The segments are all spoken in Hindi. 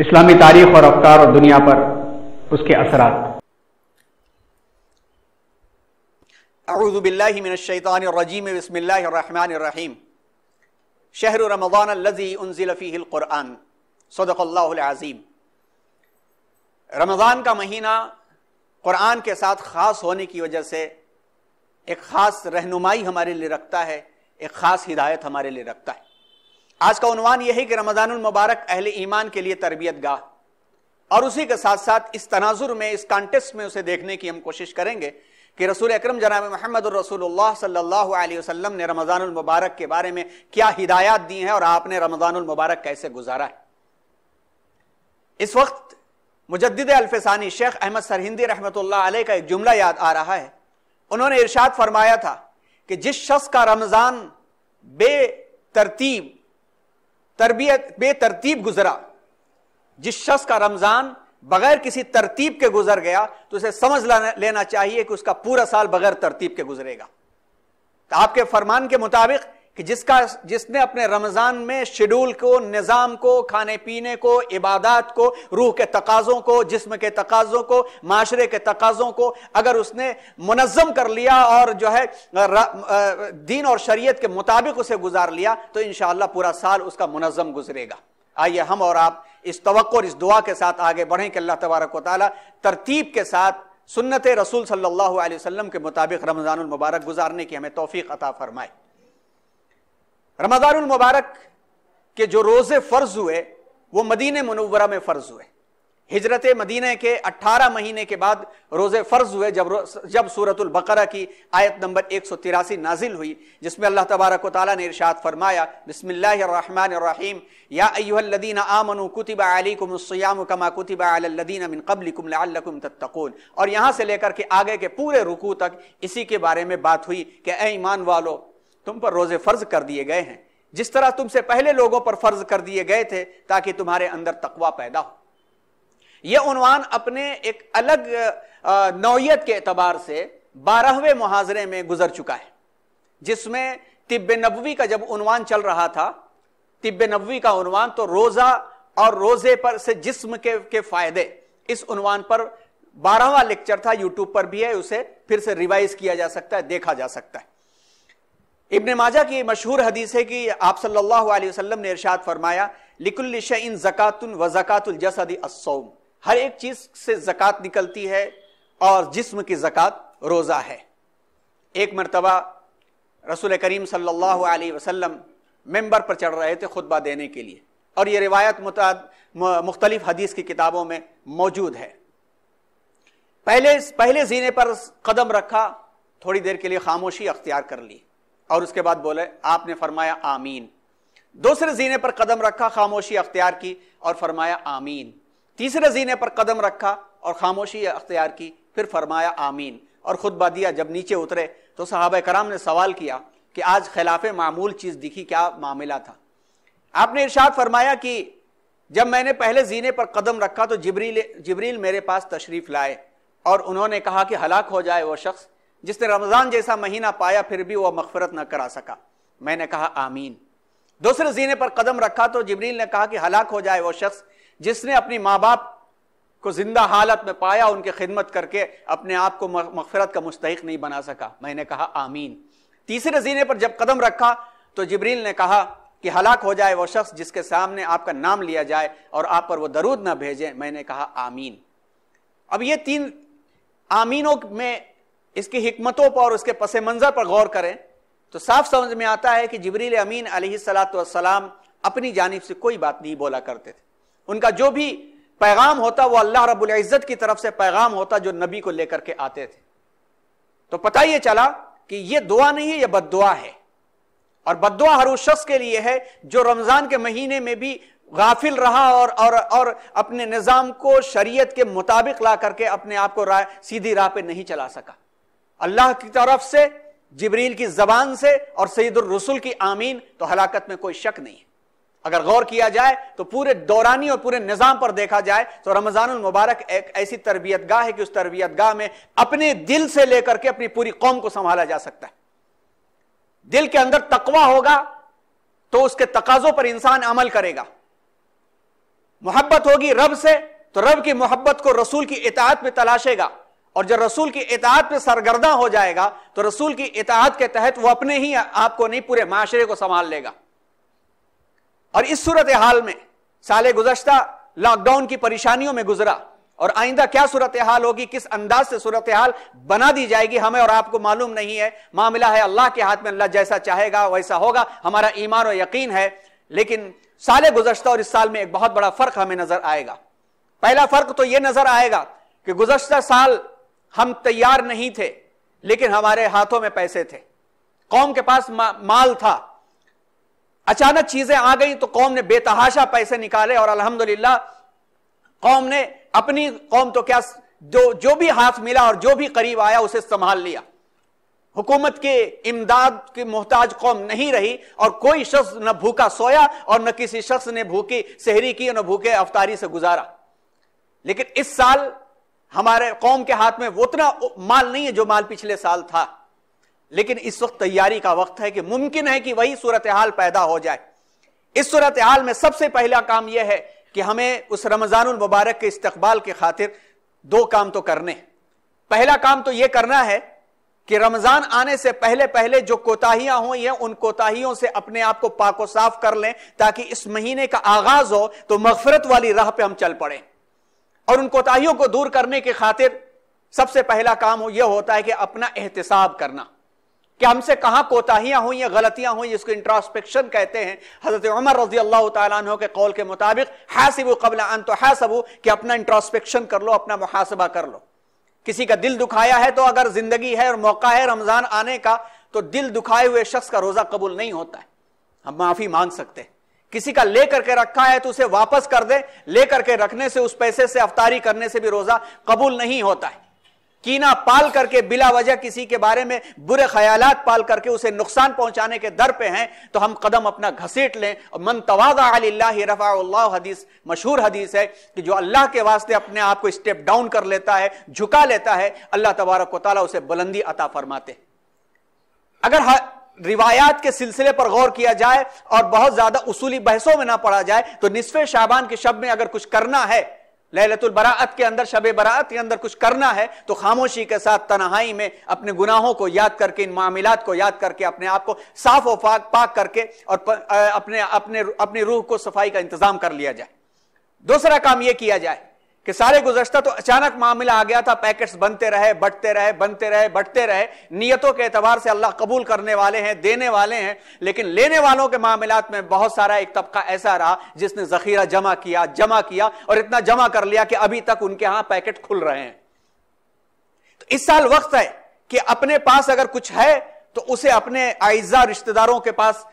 इस्लामी तारीख और अवतार और दुनिया पर उसके असर अरूज़बिल्लिमिनशैतानरजीम बसमीम शहर रमज़ान लजी उनज़ीफ़ीक़ुरआन रमज़ान का महीना क़ुरान के साथ ख़ास होने की वजह से एक ख़ास रहनुमाई हमारे लिए रखता है एक ख़ास हिदायत हमारे लिए रखता है आज का उनवान यही है कि रमजान मुबारक अहले ईमान के लिए तरबियत गाह और उसी के साथ साथ इस तनाजुर में इस कॉन्टेस्ट में उसे देखने की हम कोशिश करेंगे कि रसूल अक्रम जनाब महमद सल्लल्लाहु अलैहि वसल्लम ने रमजान मुबारक के बारे में क्या हिदायत दी हैं और आपने रमजान मुबारक कैसे गुजारा है इस वक्त मुजद अल्फसानी शेख अहमद सरहिंदी रहमत का एक जुमला याद आ रहा है उन्होंने इर्शाद फरमाया था कि जिस शख्स का रमज़ान बे तरतीब तरबियत बेतरतीब गुजरा जिस शख्स का रमज़ान बगैर किसी तरतीब के गुजर गया तो उसे समझ लेना चाहिए कि उसका पूरा साल बगैर तरतीब के गुजरेगा तो आपके फरमान के मुताबिक कि जिसका जिसने अपने रमज़ान में शेड्यूल को निज़ाम को खाने पीने को इबादत को रूह के तकाज़ों को जिस्म के तकाज़ों को माशरे के तकाज़ों को अगर उसने मुनज़म कर लिया और जो है दीन और शरीयत के मुताबिक उसे गुजार लिया तो इन पूरा साल उसका मुनज़म गुजरेगा आइए हम और आप इस तो इस दुआ के साथ आगे बढ़ें कि अल्लाह तबारक वाली तरतीब के साथ सुन्नत रसूल सल्लल्लाहु अलैहि वसल्लम के मुताबिक रमज़ान मुबारक गुजारने की हमें तोफ़ी अता फरमाए रमदानुल मुबारक के जो रोज़े फ़र्ज हुए वो मदीने मनवरा में फ़र्ज हुए हिजरत मदीने के 18 महीने के बाद रोज़े फ़र्ज हुए जब जब सूरतुल बकरा की आयत नंबर एक सौ तिरासी नाजिल हुई जिसमें अल्लाह तबारक ताली ने इरशाद फरमाया बसमीम यादीन आमनु कुतिब अलीकुमसयाम कमा कुतिब अल्लदीन मिन कबलिकुम लकुम तत्तकून और यहाँ से लेकर के आगे के पूरे रुकू तक इसी के बारे में बात हुई कि ए ईमान वालो तुम पर रोजे फर्ज कर दिए गए हैं जिस तरह तुमसे पहले लोगों पर फर्ज कर दिए गए थे ताकि तुम्हारे अंदर तकवा पैदा हो यह उनवान अपने एक अलग नौीयत के अतबार से बारहवें मुहाजरे में गुजर चुका है जिसमें तिब्ब नबी का जब उनवान चल रहा था तिब्ब नबी का उनवान तो रोज़ा और रोज़े पर से जिसम के के फायदे इस उनवान पर बारहवा लेक्चर था यूट्यूब पर भी है उसे फिर से रिवाइज किया जा सकता है देखा जा सकता है इब्न माजा की मशहूर हदीस है कि आप सल्लल्लाहु अलैहि वसल्लम ने इरशाद फरमाया लिकुल इन जक़ातुन व जक़ातुल जसद असौम हर एक चीज से जक़ात निकलती है और जिस्म की जक़ात रोज़ा है एक मरतबा रसूल करीम सल्लल्लाहु अलैहि वसल्लम मेंबर पर चढ़ रहे थे खुतबा देने के लिए और ये रिवायत मुख्तलिफ हदीस की किताबों में मौजूद है पहले पहले जीने पर कदम रखा थोड़ी देर के लिए खामोशी अख्तियार कर ली और उसके बाद बोले आपने फरमाया आमीन दूसरे जीने पर कदम रखा खामोशी अख्तियार की और फरमाया आमीन तीसरे जीने पर कदम रखा और खामोशी अख्तियार की फिर फरमाया आमीन और खुद दिया जब नीचे उतरे तो साहब कराम ने सवाल किया कि आज खिलाफ मामूल चीज़ दिखी क्या मामला था आपने इर्शाद फरमाया कि जब मैंने पहले जीने पर कदम रखा तो जबरील जबरील मेरे पास तशरीफ़ लाए और उन्होंने कहा कि हलाक हो जाए वह शख्स जिसने रमज़ान जैसा महीना पाया फिर भी वह मगफरत न करा सका मैंने कहा आमीन दूसरे जीने पर कदम रखा तो जबरील ने कहा कि हलाक हो जाए वो शख्स जिसने अपनी माँ बाप को जिंदा हालत में पाया उनकी खिदमत करके अपने आप को मगफरत का मुस्तक नहीं बना सका मैंने कहा आमीन तीसरे जीने पर जब कदम रखा तो जबरील ने कहा कि हलाक हो जाए वो शख्स जिसके सामने आपका नाम लिया जाए और आप पर वो दरूद ना भेजे मैंने कहा आमीन अब ये तीन आमीनों में इसकी हमतों पर और उसके पस मंज़र पर गौर करें तो साफ समझ में आता है कि जबरील अमीन सलाम अपनी जानब से कोई बात नहीं बोला करते थे उनका जो भी पैगाम होता वो अल्लाह रबुल्ज़त की तरफ से पैगाम होता जो नबी को लेकर के आते थे तो पता ये चला कि ये दुआ नहीं है यह बद है और बद हर उस शख्स के लिए है जो रमज़ान के महीने में भी गाफिल रहा और और और अपने निज़ाम को शरीयत के मुताबिक ला करके अपने आप को राय सीधी राह पे नहीं चला सका अल्लाह की तरफ से जिबरील की जबान से और सईदुलरसुल की आमीन तो हलाकत में कोई शक नहीं है अगर गौर किया जाए तो पूरे दौरानी और पूरे निज़ाम पर देखा जाए तो रमज़ान मुबारक एक ऐसी तरबियत गाह है कि उस तरबियत गाह में अपने दिल से लेकर के अपनी पूरी कौम को संभाला जा सकता है दिल के अंदर तकवा होगा तो उसके तकाजों पर इंसान अमल करेगा मोहब्बत होगी रब से तो रब की मोहब्बत को रसूल की इतात में तलाशेगा और जब रसूल की इतात पे सरगर्दा हो जाएगा तो रसूल की इतात के तहत वो अपने ही आपको नहीं पूरे माशरे को संभाल लेगा और इस सूरत हाल में साले गुजश्ता लॉकडाउन की परेशानियों में गुजरा और आइंदा क्या सूरत हाल होगी किस अंदाज से सूरत हाल बना दी जाएगी हमें और आपको मालूम नहीं है मामला है अल्लाह के हाथ में अल्लाह जैसा चाहेगा वैसा होगा हमारा ईमान और यकीन है लेकिन साल गुजश्ता और इस साल में एक बहुत बड़ा फर्क हमें नजर आएगा पहला फर्क तो यह नजर आएगा कि गुजश्ता साल हम तैयार नहीं थे लेकिन हमारे हाथों में पैसे थे कौम के पास माल था अचानक चीजें आ गई तो कौम ने बेतहाशा पैसे निकाले और अल्हम्दुलिल्लाह कौम ने अपनी कौम तो क्या जो जो भी हाथ मिला और जो भी करीब आया उसे संभाल लिया हुकूमत के इमदाद की मोहताज कौम नहीं रही और कोई शख्स न भूखा सोया और न किसी शख्स ने भूखी शहरी की न भूखे अफतारी से गुजारा लेकिन इस साल हमारे कौम के हाथ में उतना माल नहीं है जो माल पिछले साल था लेकिन इस वक्त तैयारी का वक्त है कि मुमकिन है कि वही सूरत हाल पैदा हो जाए इस सूरत हाल में सबसे पहला काम यह है कि हमें उस रमजान मुबारक के इस्तकबाल के खातिर दो काम तो करने पहला काम तो यह करना है कि रमजान आने से पहले पहले जो कोताहियां हुई हैं उन कोताहियों से अपने आप को पाको साफ कर लें ताकि इस महीने का आगाज हो तो मफफरत वाली राह पे हम चल पड़े और उन कोताहियों को दूर करने की खातिर सबसे पहला काम हो यह होता है कि अपना एहतसाब करना कि हमसे कहाँ कोताहियाँ हुई या गलतियाँ हुई इसको इंट्रोस्पेक्शन कहते हैं हज़रत उमर रजी अल्लाह तु के कौल के मुताबिक है सब कबल अन तो सबू कि अपना इंट्रोस्पेक्शन कर लो अपना मुहासबा कर लो किसी का दिल दुखाया है तो अगर ज़िंदगी है और मौका है रमज़ान आने का तो दिल दुखाए हुए शख्स का रोज़ा कबूल नहीं होता है हम माफ़ी मांग सकते हैं किसी का ले करके रखा है तो उसे वापस कर दे ले करके रखने से उस पैसे से अफतारी करने से भी रोजा कबूल नहीं होता है कीना पाल करके बिला वजह किसी के बारे में बुरे ख्यालात पाल करके उसे नुकसान पहुंचाने के दर पे हैं तो हम कदम अपना घसीट लें और मन तवादा रफ़ा हदीस मशहूर हदीस है कि जो अल्लाह के वास्ते अपने आप को स्टेप डाउन कर लेता है झुका लेता है अल्लाह तबारक को ताला उसे बुलंदी अता फरमाते अगर रिवायात के सिलसिले पर गौर किया जाए और बहुत ज्यादा उसूली बहसों में ना पड़ा जाए तो निसफ शाबान के शब्द में अगर कुछ करना है लहलतुल बरात के अंदर शब बरात के अंदर कुछ करना है तो खामोशी के साथ तनहाई में अपने गुनाहों को याद करके इन मामलात को याद करके अपने आप को साफ और पाक पाक करके और प, अपने अपने अपनी रूह को सफाई का इंतजाम कर लिया जाए दूसरा काम यह किया जाए कि सारे गुजश्ता तो अचानक मामला आ गया था पैकेट्स बनते रहे बढ़ते रहे बनते रहे बढ़ते रहे नियतों के एतबार से अल्लाह कबूल करने वाले हैं देने वाले हैं लेकिन लेने वालों के मामला में बहुत सारा एक तबका ऐसा रहा जिसने जखीरा जमा किया जमा किया और इतना जमा कर लिया कि अभी तक उनके यहां पैकेट खुल रहे हैं तो इस साल वक्त है कि अपने पास अगर कुछ है तो उसे अपने आइजा रिश्तेदारों के पास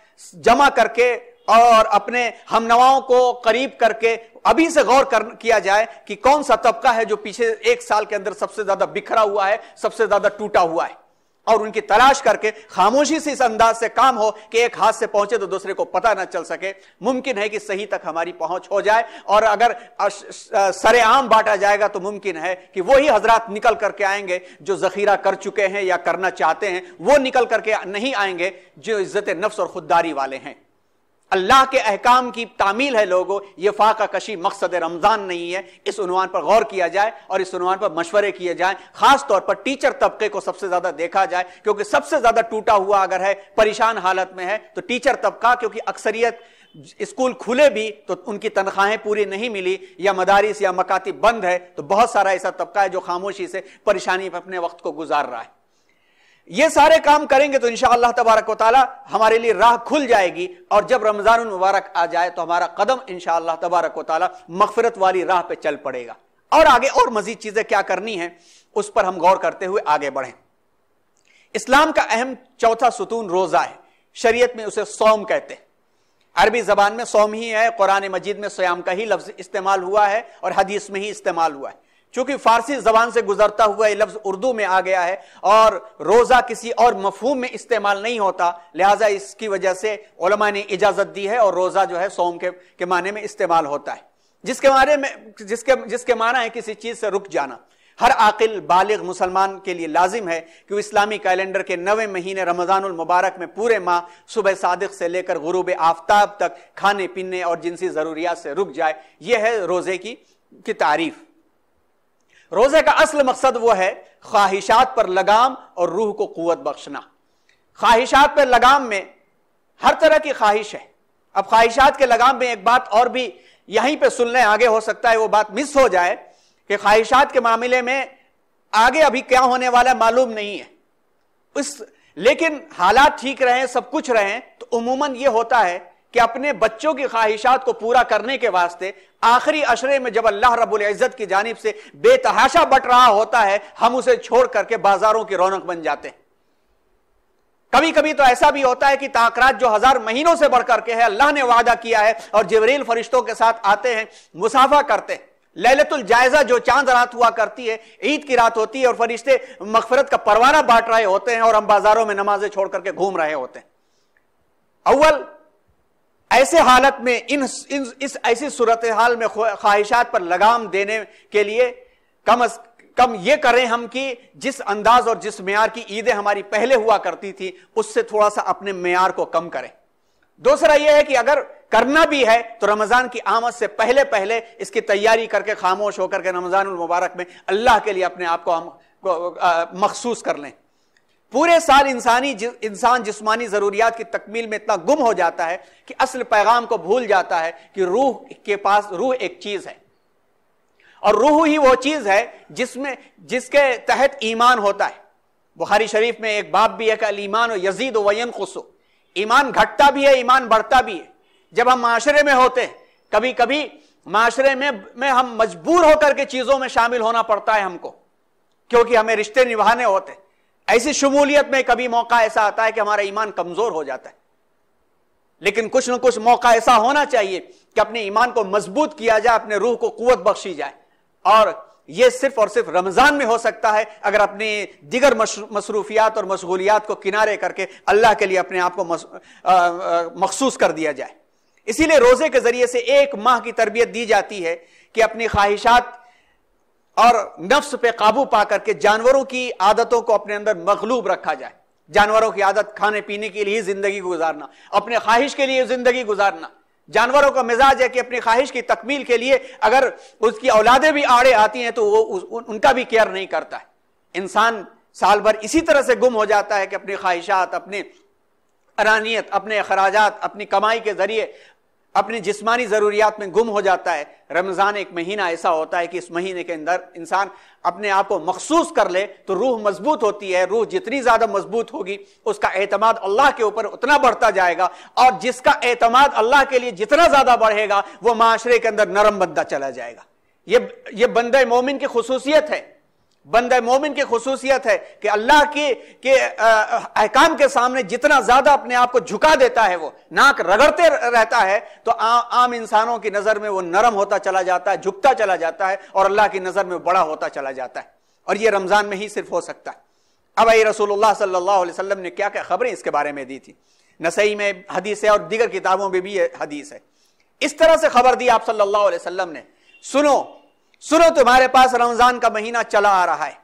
जमा करके और अपने हमनवाओं को करीब करके अभी से गौर कर किया जाए कि कौन सा तबका है जो पीछे एक साल के अंदर सबसे ज्यादा बिखरा हुआ है सबसे ज्यादा टूटा हुआ है और उनकी तलाश करके खामोशी से इस अंदाज से काम हो कि एक हाथ से पहुंचे तो दूसरे को पता ना चल सके मुमकिन है कि सही तक हमारी पहुंच हो जाए और अगर सरेआम बांटा जाएगा तो मुमकिन है कि वही हजरात निकल करके आएंगे जो जखीरा कर चुके हैं या करना चाहते हैं वो निकल करके नहीं आएंगे जो इज्जत नफ्स और खुददारी वाले हैं अल्लाह के अहकाम की तामील है लोगों ये फाका कशी मकसद रमज़ान नहीं है इस उनवान पर गौर किया जाए और इस उनवान पर मशवरे किए जाएं ख़ास तौर पर टीचर तबके को सबसे ज़्यादा देखा जाए क्योंकि सबसे ज़्यादा टूटा हुआ अगर है परेशान हालत में है तो टीचर तबका क्योंकि अक्सरियत स्कूल खुले भी तो उनकी तनख्वाहें पूरी नहीं मिली या मदारिस या मकाती बंद है तो बहुत सारा ऐसा तबका है जो खामोशी से परेशानी पर अपने वक्त को गुजार रहा है ये सारे काम करेंगे तो इनशाला तबारक वाली हमारे लिए राह खुल जाएगी और जब रमजान मुबारक आ जाए तो हमारा कदम इनशाला तबारक वाली मफफरत वाली राह पे चल पड़ेगा और आगे और मजीद चीजें क्या करनी है उस पर हम गौर करते हुए आगे बढ़े इस्लाम का अहम चौथा सुतून रोजा है शरीयत में उसे सोम कहते हैं अरबी जबान में सोम ही है कुरान मजीद में सयाम का ही लफ्ज इस्तेमाल हुआ है और हदीस में ही इस्तेमाल हुआ है चूंकि फारसी जबान से गुजरता हुआ ये लफ्ज उर्दू में आ गया है और रोजा किसी और मफहूम में इस्तेमाल नहीं होता लिहाजा इसकी वजह से ओलमा ने इजाजत दी है और रोजा जो है सोम के, के माने में इस्तेमाल होता है जिसके माने में जिसके जिसके माना है किसी चीज से रुक जाना हर आकिल बालिग मुसलमान के लिए लाजिम है कि वो इस्लामी कैलेंडर के नवे महीने रमज़ान मुबारक में पूरे माह सुबह सादिक से लेकर गुरूब आफ्ताब तक खाने पीने और जिनसी ज़रूरियात से रुक जाए यह है रोज़े की, की तारीफ़ रोजे का असल मकसद वो है ख्वाहिशात पर लगाम और रूह को कुत बख्शना ख्वाहिशात पर लगाम में हर तरह की ख्वाहिश है अब ख्वाहिशात के लगाम में एक बात और भी यहीं पर सुन लें आगे हो सकता है वो बात मिस हो जाए कि ख्वाहिशात के मामले में आगे अभी क्या होने वाला मालूम नहीं है इस लेकिन हालात ठीक रहे सब कुछ रहें तो उमूमन ये होता है कि अपने बच्चों की ख्वाहिशात को पूरा करने के वास्ते आखिरी अशरे में जब अल्लाह रबुल इज़्ज़त की जानब से बेतहाशा बट रहा होता है हम उसे छोड़ करके बाजारों की रौनक बन जाते हैं कभी कभी तो ऐसा भी होता है कि ताकरात जो हजार महीनों से बढ़ करके है अल्लाह ने वादा किया है और जबरील फरिश्तों के साथ आते हैं मुसाफा करते हैं ललतुल जायजा जो चांद रात हुआ करती है ईद की रात होती है और फरिश्ते मगफरत का परवाना बांट रहे होते हैं और हम बाजारों में नमाजें छोड़ करके घूम रहे होते हैं अव्वल ऐसे हालत में इन, इन इस ऐसी सूरत हाल में ख्वाहिशात पर लगाम देने के लिए कम अज कम ये करें हम कि जिस अंदाज और जिस मैार की ईदें हमारी पहले हुआ करती थी उससे थोड़ा सा अपने मैार को कम करें दूसरा यह है कि अगर करना भी है तो रमज़ान की आमद से पहले पहले इसकी तैयारी करके खामोश होकर के रमज़ान मुबारक में अल्लाह के लिए अपने आप को हम मखसूस कर लें पूरे साल इंसानी इंसान जिस्मानी ज़रूरियात की तकमील में इतना गुम हो जाता है कि असल पैगाम को भूल जाता है कि रूह के पास रूह एक चीज़ है और रूह ही वो चीज़ है जिसमें जिसके तहत ईमान होता है बुखारी शरीफ में एक बाप भी है कि ईमान यजीद वयन खुसो ईमान घटता भी है ईमान बढ़ता भी है जब हम माशरे में होते हैं कभी कभी माशरे में में हम मजबूर होकर के चीज़ों में शामिल होना पड़ता है हमको क्योंकि हमें रिश्ते निभाने होते हैं ऐसी शमूलियत में कभी मौका ऐसा आता है कि हमारा ईमान कमजोर हो जाता है लेकिन कुछ ना कुछ मौका ऐसा होना चाहिए कि अपने ईमान को मजबूत किया जाए अपने रूह को कुत बख्शी जाए और यह सिर्फ और सिर्फ रमजान में हो सकता है अगर अपने दिगर मसरूफियात और मशगूलियात को किनारे करके अल्लाह के लिए अपने आप को मखसूस कर दिया जाए इसीलिए रोजे के जरिए से एक माह की तरबियत दी जाती है कि अपनी ख्वाहिशात और नफ्स पे काबू पा करके जानवरों की आदतों को अपने अंदर मखलूब रखा जाए जानवरों की आदत खाने पीने के लिए जिंदगी गुजारना अपने ख्वाहिश के लिए जिंदगी गुजारना जानवरों का मिजाज है कि अपनी ख्वाहिश की तकमील के लिए अगर उसकी औलादें भी आड़े आती हैं तो वो उन, उनका भी केयर नहीं करता है इंसान साल भर इसी तरह से गुम हो जाता है कि अपनी ख्वाहिशात अपने अरानियत अपने अखराज अपनी कमाई के जरिए अपनी जिस्मानी ज़रूरियात में गुम हो जाता है रमज़ान एक महीना ऐसा होता है कि इस महीने के अंदर इंसान अपने आप को मखसूस कर ले तो रूह मजबूत होती है रूह जितनी ज़्यादा मजबूत होगी उसका एतमाद अल्लाह के ऊपर उतना बढ़ता जाएगा और जिसका एतमाद अल्लाह के लिए जितना ज़्यादा बढ़ेगा वो माशरे के अंदर नरम बंदा चला जाएगा ये ये बंद मोमिन की खसूसियत है बंद मोमिन की खसूसियत है कि अल्लाह के के अहकाम के सामने जितना ज्यादा अपने आप को झुका देता है वो नाक रगड़ते रहता है तो आ, आम इंसानों की नजर में वो नरम होता चला जाता है झुकता चला जाता है और अल्लाह की नजर में बड़ा होता चला जाता है और ये रमजान में ही सिर्फ हो सकता है अब आई रसूल सल्लाम ने क्या क्या खबरें इसके बारे में दी थी नसई में हदीस है और दीगर किताबों में भी हदीस है इस तरह से खबर दी आप सल्लाम ने सुनो सुनो तुम्हारे पास रमजान का महीना चला आ रहा है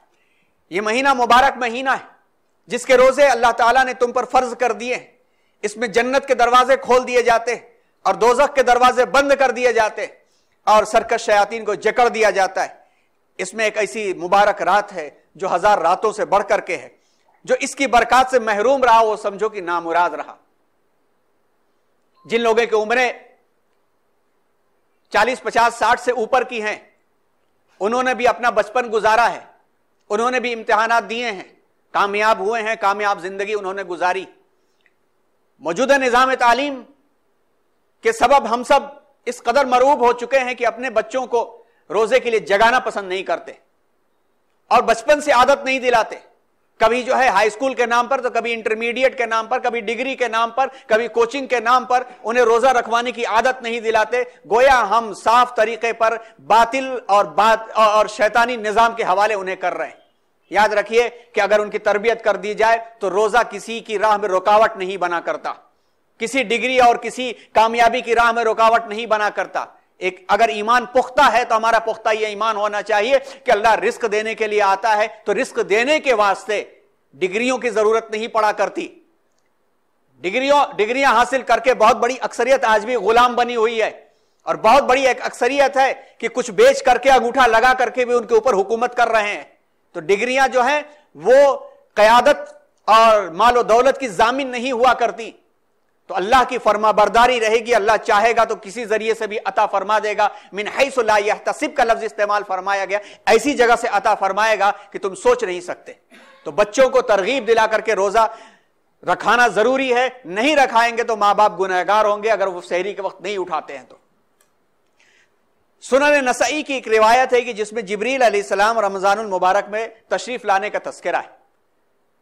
ये महीना मुबारक महीना है जिसके रोजे अल्लाह ताला ने तुम पर फर्ज कर दिए इसमें जन्नत के दरवाजे खोल दिए जाते और दोजख के दरवाजे बंद कर दिए जाते और सरकस शयातीन को जकड़ दिया जाता है इसमें एक ऐसी मुबारक रात है जो हजार रातों से बढ़ करके है जो इसकी बरकत से महरूम रहा वो समझो कि नामुराद रहा जिन लोगों की उम्रें चालीस पचास साठ से ऊपर की हैं उन्होंने भी अपना बचपन गुजारा है उन्होंने भी इम्तहान दिए हैं कामयाब हुए हैं कामयाब जिंदगी उन्होंने गुजारी मौजूदा निज़ाम तालीम के सबब हम सब इस कदर मरूब हो चुके हैं कि अपने बच्चों को रोज़े के लिए जगाना पसंद नहीं करते और बचपन से आदत नहीं दिलाते कभी जो है हाई स्कूल के नाम पर तो कभी इंटरमीडिएट के नाम पर कभी डिग्री के नाम पर कभी कोचिंग के नाम पर उन्हें रोजा रखवाने की आदत नहीं दिलाते गोया हम साफ तरीके पर बातिल और बात और शैतानी निजाम के हवाले उन्हें कर रहे हैं याद रखिए कि अगर उनकी तरबियत कर दी जाए तो रोजा किसी की राह में रुकावट नहीं बना करता किसी डिग्री और किसी कामयाबी की राह में रुकावट नहीं बना करता एक अगर ईमान पुख्ता है तो हमारा पुख्ता यह ईमान होना चाहिए कि अल्लाह रिस्क देने के लिए आता है तो रिस्क देने के वास्ते डिग्रियों की जरूरत नहीं पड़ा करती डिग्रियों डिग्रियां हासिल करके बहुत बड़ी अक्सरियत आज भी गुलाम बनी हुई है और बहुत बड़ी एक अक्सरियत है कि कुछ बेच करके अंगूठा लगा करके भी उनके ऊपर हुकूमत कर रहे हैं तो डिग्रियां जो हैं वो कयादत और मालो दौलत की जामिन नहीं हुआ करती तो अल्लाह की फर्माबरदारी रहेगी अल्लाह चाहेगा तो किसी जरिए से भी अता फरमा देगा मिन तसिब का लफ्ज इस्तेमाल फरमाया गया ऐसी जगह से अता फरमाएगा कि तुम सोच नहीं सकते तो बच्चों को तरगीब दिला करके रोजा रखाना जरूरी है नहीं रखाएंगे तो माँ बाप गुनहगार होंगे अगर वो शहरी के वक्त नहीं उठाते हैं तो सुनन नसई की एक रिवायत है कि जिसमें जबरील सलाम रमजान मुबारक में तशरीफ लाने का तस्करा है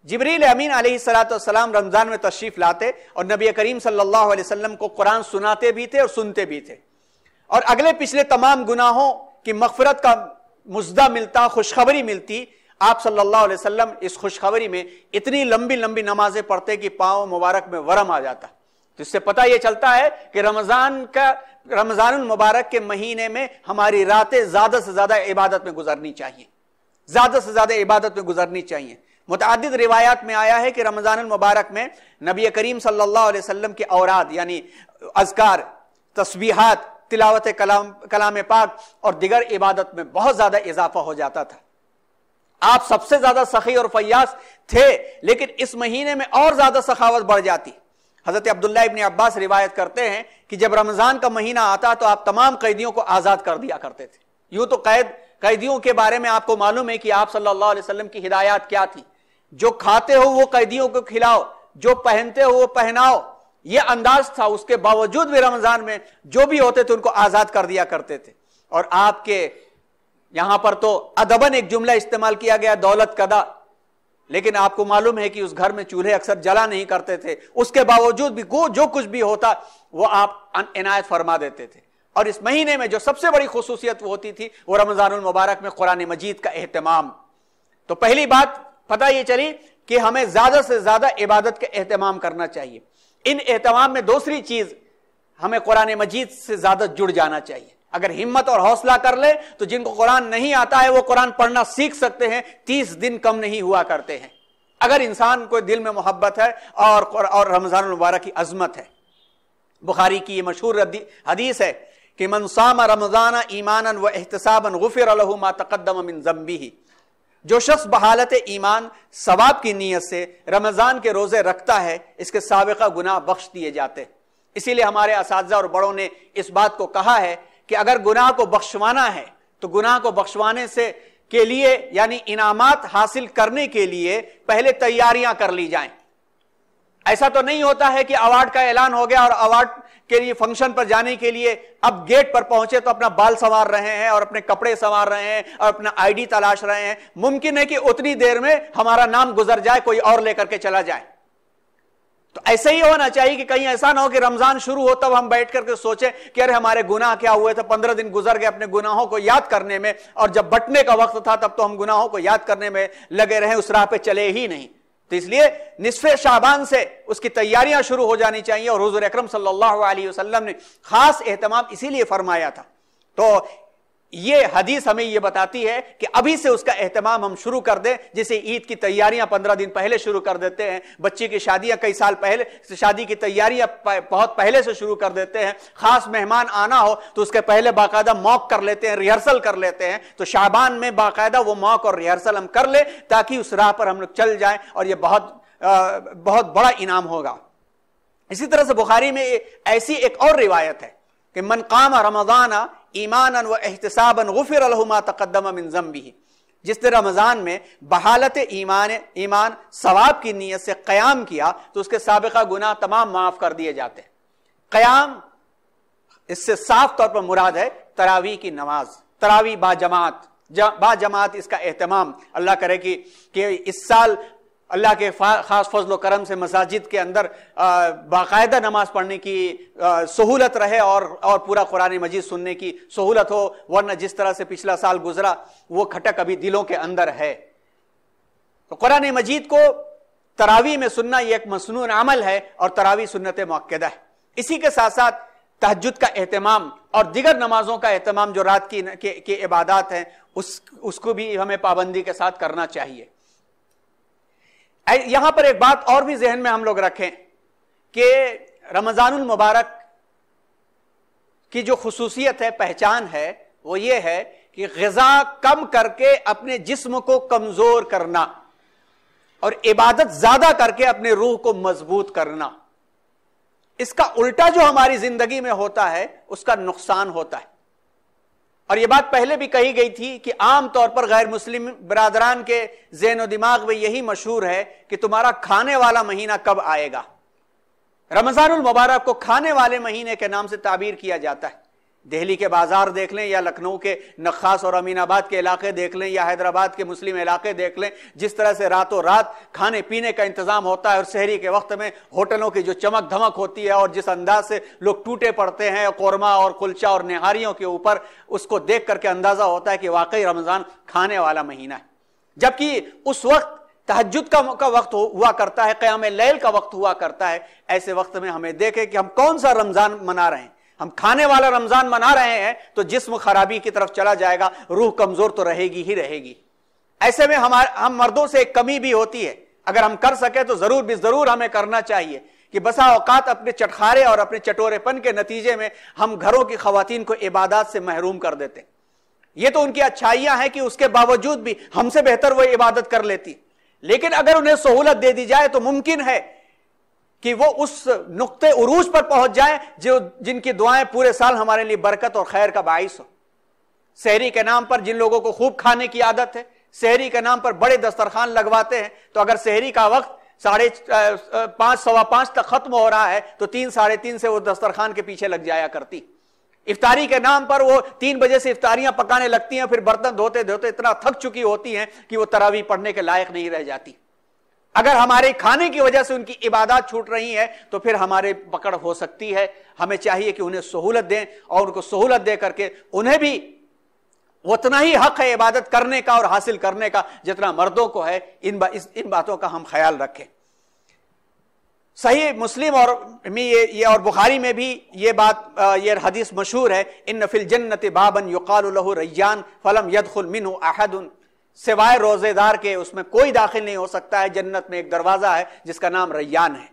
जबरील अमीन सलाम रमज़ान में तशरीफ़ लाते और नबी करीम सल्लल्लाहु अलैहि वसल्लम को कुरान सुनाते भी थे और सुनते भी थे और अगले पिछले तमाम गुनाहों की मफफरत का मुजदा मिलता खुशखबरी मिलती आप सल्लल्लाहु अलैहि वसल्लम इस खुशखबरी में इतनी लंबी लंबी नमाजें पढ़ते कि पाँव मुबारक में वरम आ जाता तो इससे पता यह चलता है कि रमज़ान का रमज़ान मुबारक के महीने में हमारी रातें ज़्यादा से ज़्यादा इबादत में गुजरनी चाहिए ज़्यादा से ज़्यादा इबादत में गुजरनी चाहिए मुतद रिवायात में आया है कि रमज़ान मुबारक में नबी करीम सल्लाम के औराद यानी अजकार तस्बीहात तिलावत कलाम कलाम पाक और दिगर इबादत में बहुत ज़्यादा इजाफा हो जाता था आप सबसे ज़्यादा सखी और फयास थे लेकिन इस महीने में और ज़्यादा सखावत बढ़ जाती हज़रत अब्दुल्ला इबन अब्बास रिवायत करते हैं कि जब रमज़ान का महीना आता तो आप तमाम कैदियों को आज़ाद कर दिया करते थे यूं तो कैद कैदियों के बारे में आपको मालूम है कि आप सल्लल्लाहु अलैहि की हिदायत क्या थी जो खाते हो वो कैदियों को खिलाओ जो पहनते हो वो पहनाओ ये अंदाज था उसके बावजूद भी रमजान में जो भी होते थे उनको आजाद कर दिया करते थे और आपके यहां पर तो अदबन एक जुमला इस्तेमाल किया गया दौलत कदा लेकिन आपको मालूम है कि उस घर में चूल्हे अक्सर जला नहीं करते थे उसके बावजूद भी गो जो कुछ भी होता वो आप इनायत फरमा देते थे और इस महीने में जो सबसे बड़ी खसूसियत होती थी वो रमजान मुबारक में कुरान मजीद का अहतमाम तो पहली बात पता ये चली कि हमें ज्यादा से ज्यादा इबादत का एहतमाम करना चाहिए इन एहतमाम में दूसरी चीज हमें कुरान मजीद से ज्यादा जुड़ जाना चाहिए अगर हिम्मत और हौसला कर ले तो जिनको कुरान नहीं आता है वो कुरान पढ़ना सीख सकते हैं तीस दिन कम नहीं हुआ करते हैं अगर इंसान को दिल में मोहब्बत है और और रमजान मुबारक की अजमत है बुखारी की ये मशहूर हदीस है कि मनसाम रमजाना ईमान व एहतसाबन गुफिर तकदम जम्बी ही जो शख्स बहालत ईमान सवाब की नीयत से रमज़ान के रोज़े रखता है इसके सबका गुनाह बख्श दिए जाते इसीलिए हमारे इस और बड़ों ने इस बात को कहा है कि अगर गुनाह को बख्शवाना है तो गुनाह को बख्शवाने से के लिए यानी इनामत हासिल करने के लिए पहले तैयारियां कर ली जाएं ऐसा तो नहीं होता है कि अवार्ड का ऐलान हो गया और अवार्ड के लिए फंक्शन पर जाने के लिए अब गेट पर पहुंचे तो अपना बाल संवार रहे हैं और अपने कपड़े संवार रहे हैं और अपना आईडी तलाश रहे हैं मुमकिन है कि उतनी देर में हमारा नाम गुजर जाए कोई और लेकर के चला जाए तो ऐसे ही होना चाहिए कि कहीं ऐसा ना हो कि रमजान शुरू हो तब हम बैठ करके सोचे कि अरे हमारे गुनाह क्या हुए थे पंद्रह दिन गुजर गए अपने गुनाहों को याद करने में और जब बटने का वक्त था तब तो हम गुनाहों को याद करने में लगे रहे उस राह पे चले ही नहीं तो इसलिए निसफ़ शाबान से उसकी तैयारियां शुरू हो जानी चाहिए और हजूर अक्रम सल्लल्लाहु अलैहि वसल्लम ने खास अहतमाम इसीलिए फरमाया था तो ये हदीस हमें यह बताती है कि अभी से उसका एहतमाम हम शुरू कर दें जैसे ईद की तैयारियां पंद्रह दिन पहले शुरू कर देते हैं बच्चे की शादियां कई साल पहले शादी की तैयारियां बहुत पहले से शुरू कर देते हैं खास मेहमान आना हो तो उसके पहले बाकायदा मॉक कर लेते हैं रिहर्सल कर लेते हैं तो शाबान में बाकायदा वो मॉक और रिहर्सल हम कर ले ताकि उस राह पर हम लोग चल जाए और यह बहुत आ, बहुत बड़ा इनाम होगा इसी तरह से बुखारी में ऐसी एक और रिवायत है कि काम रमजाना ईमान व एहतसाबन गफिर अलहुमा तकदम मिन जम्बी जिस तरह रमज़ान में बहालत ईमान ईमान सवाब की नीयत से क़याम किया तो उसके सबका गुनाह तमाम माफ़ कर दिए जाते हैं क्याम इससे साफ तौर पर मुराद है तरावी की नमाज तरावी बाजमात बाजमात इसका एहतमाम अल्लाह करे कि, कि इस साल अल्लाह के ख़ास फजल करम से मसाजिद के अंदर बाकायदा नमाज पढ़ने की सहूलत रहे और और पूरा कुरान मजीद सुनने की सहूलत हो वरना जिस तरह से पिछला साल गुजरा वो खटक अभी दिलों के अंदर है तो कुरान मजीद को तरावी में सुनना ये एक मसनून अमल है और तरावी सुन्नत मक्दा है इसी के साथ साथ तहजद का अहतमाम और दिगर नमाजों का अहतमाम जो रात की के, के इबादत हैं उस उसको भी हमें पाबंदी के साथ करना चाहिए यहां पर एक बात और भी जहन में हम लोग रखें कि रमजानुल मुबारक की जो खसूसियत है पहचान है वो ये है कि गजा कम करके अपने जिस्म को कमजोर करना और इबादत ज्यादा करके अपने रूह को मजबूत करना इसका उल्टा जो हमारी जिंदगी में होता है उसका नुकसान होता है और यह बात पहले भी कही गई थी कि आमतौर पर गैर मुस्लिम बरदरान के जेनो दिमाग में यही मशहूर है कि तुम्हारा खाने वाला महीना कब आएगा रमजानुल मुबारक को खाने वाले महीने के नाम से ताबीर किया जाता है दिल्ली के बाजार देख लें या लखनऊ के नक्खास और अमीनाबाद के इलाके देख लें या हैदराबाद के मुस्लिम इलाके देख लें जिस तरह से रातों रात खाने पीने का इंतजाम होता है और शहरी के वक्त में होटलों की जो चमक धमक होती है और जिस अंदाज से लोग टूटे पड़ते हैं कौरमा और कुल्चा और निहारियों के ऊपर उसको देख करके अंदाजा होता है कि वाकई रमजान खाने वाला महीना है जबकि उस वक्त तहजद का, का वक्त हुआ करता है क्याम लैल का वक्त हुआ करता है ऐसे वक्त में हमें देखें कि हम कौन सा रमजान मना रहे हैं हम खाने वाला रमजान मना रहे हैं तो जिस्म खराबी की तरफ चला जाएगा रूह कमजोर तो रहेगी ही रहेगी ऐसे में हमारे हम मर्दों से एक कमी भी होती है अगर हम कर सके तो जरूर भी जरूर हमें करना चाहिए कि बसा औकात अपने चटखारे और अपने चटोरेपन के नतीजे में हम घरों की खातन को इबादत से महरूम कर देते ये तो उनकी अच्छाइयां हैं कि उसके बावजूद भी हमसे बेहतर वो इबादत कर लेती लेकिन अगर उन्हें सहूलत दे दी जाए तो मुमकिन है कि वो उस नुक्ते उरूज पर पहुंच जाए जो जिनकी दुआएं पूरे साल हमारे लिए बरकत और खैर का बाइस हो शहरी के नाम पर जिन लोगों को खूब खाने की आदत है शहरी के नाम पर बड़े दस्तरखान लगवाते हैं तो अगर शहरी का वक्त साढ़े पांच सवा पांच तक खत्म हो रहा है तो तीन साढ़े तीन से वो दस्तरखान के पीछे लग जाया करती इफ्तारी के नाम पर वो तीन बजे से इफ्तारियां पकाने लगती हैं फिर बर्तन धोते धोते इतना थक चुकी होती हैं कि वो तरावी पढ़ने के लायक नहीं रह जाती अगर हमारे खाने की वजह से उनकी इबादत छूट रही है तो फिर हमारे पकड़ हो सकती है हमें चाहिए कि उन्हें सहूलत दें और उनको सहूलत दे करके उन्हें भी उतना ही हक है इबादत करने का और हासिल करने का जितना मर्दों को है इन बा, इस, इन बातों का हम ख्याल रखें सही मुस्लिम और में ये ये और बुखारी में भी ये बात ये हदीस मशहूर है इन नफिल जन्नत बाबन युकाल रैयान फलम यदुल मिन अहदन सिवाय रोजेदार के उसमें कोई दाखिल नहीं हो सकता है जन्नत में एक दरवाजा है जिसका नाम रैयान है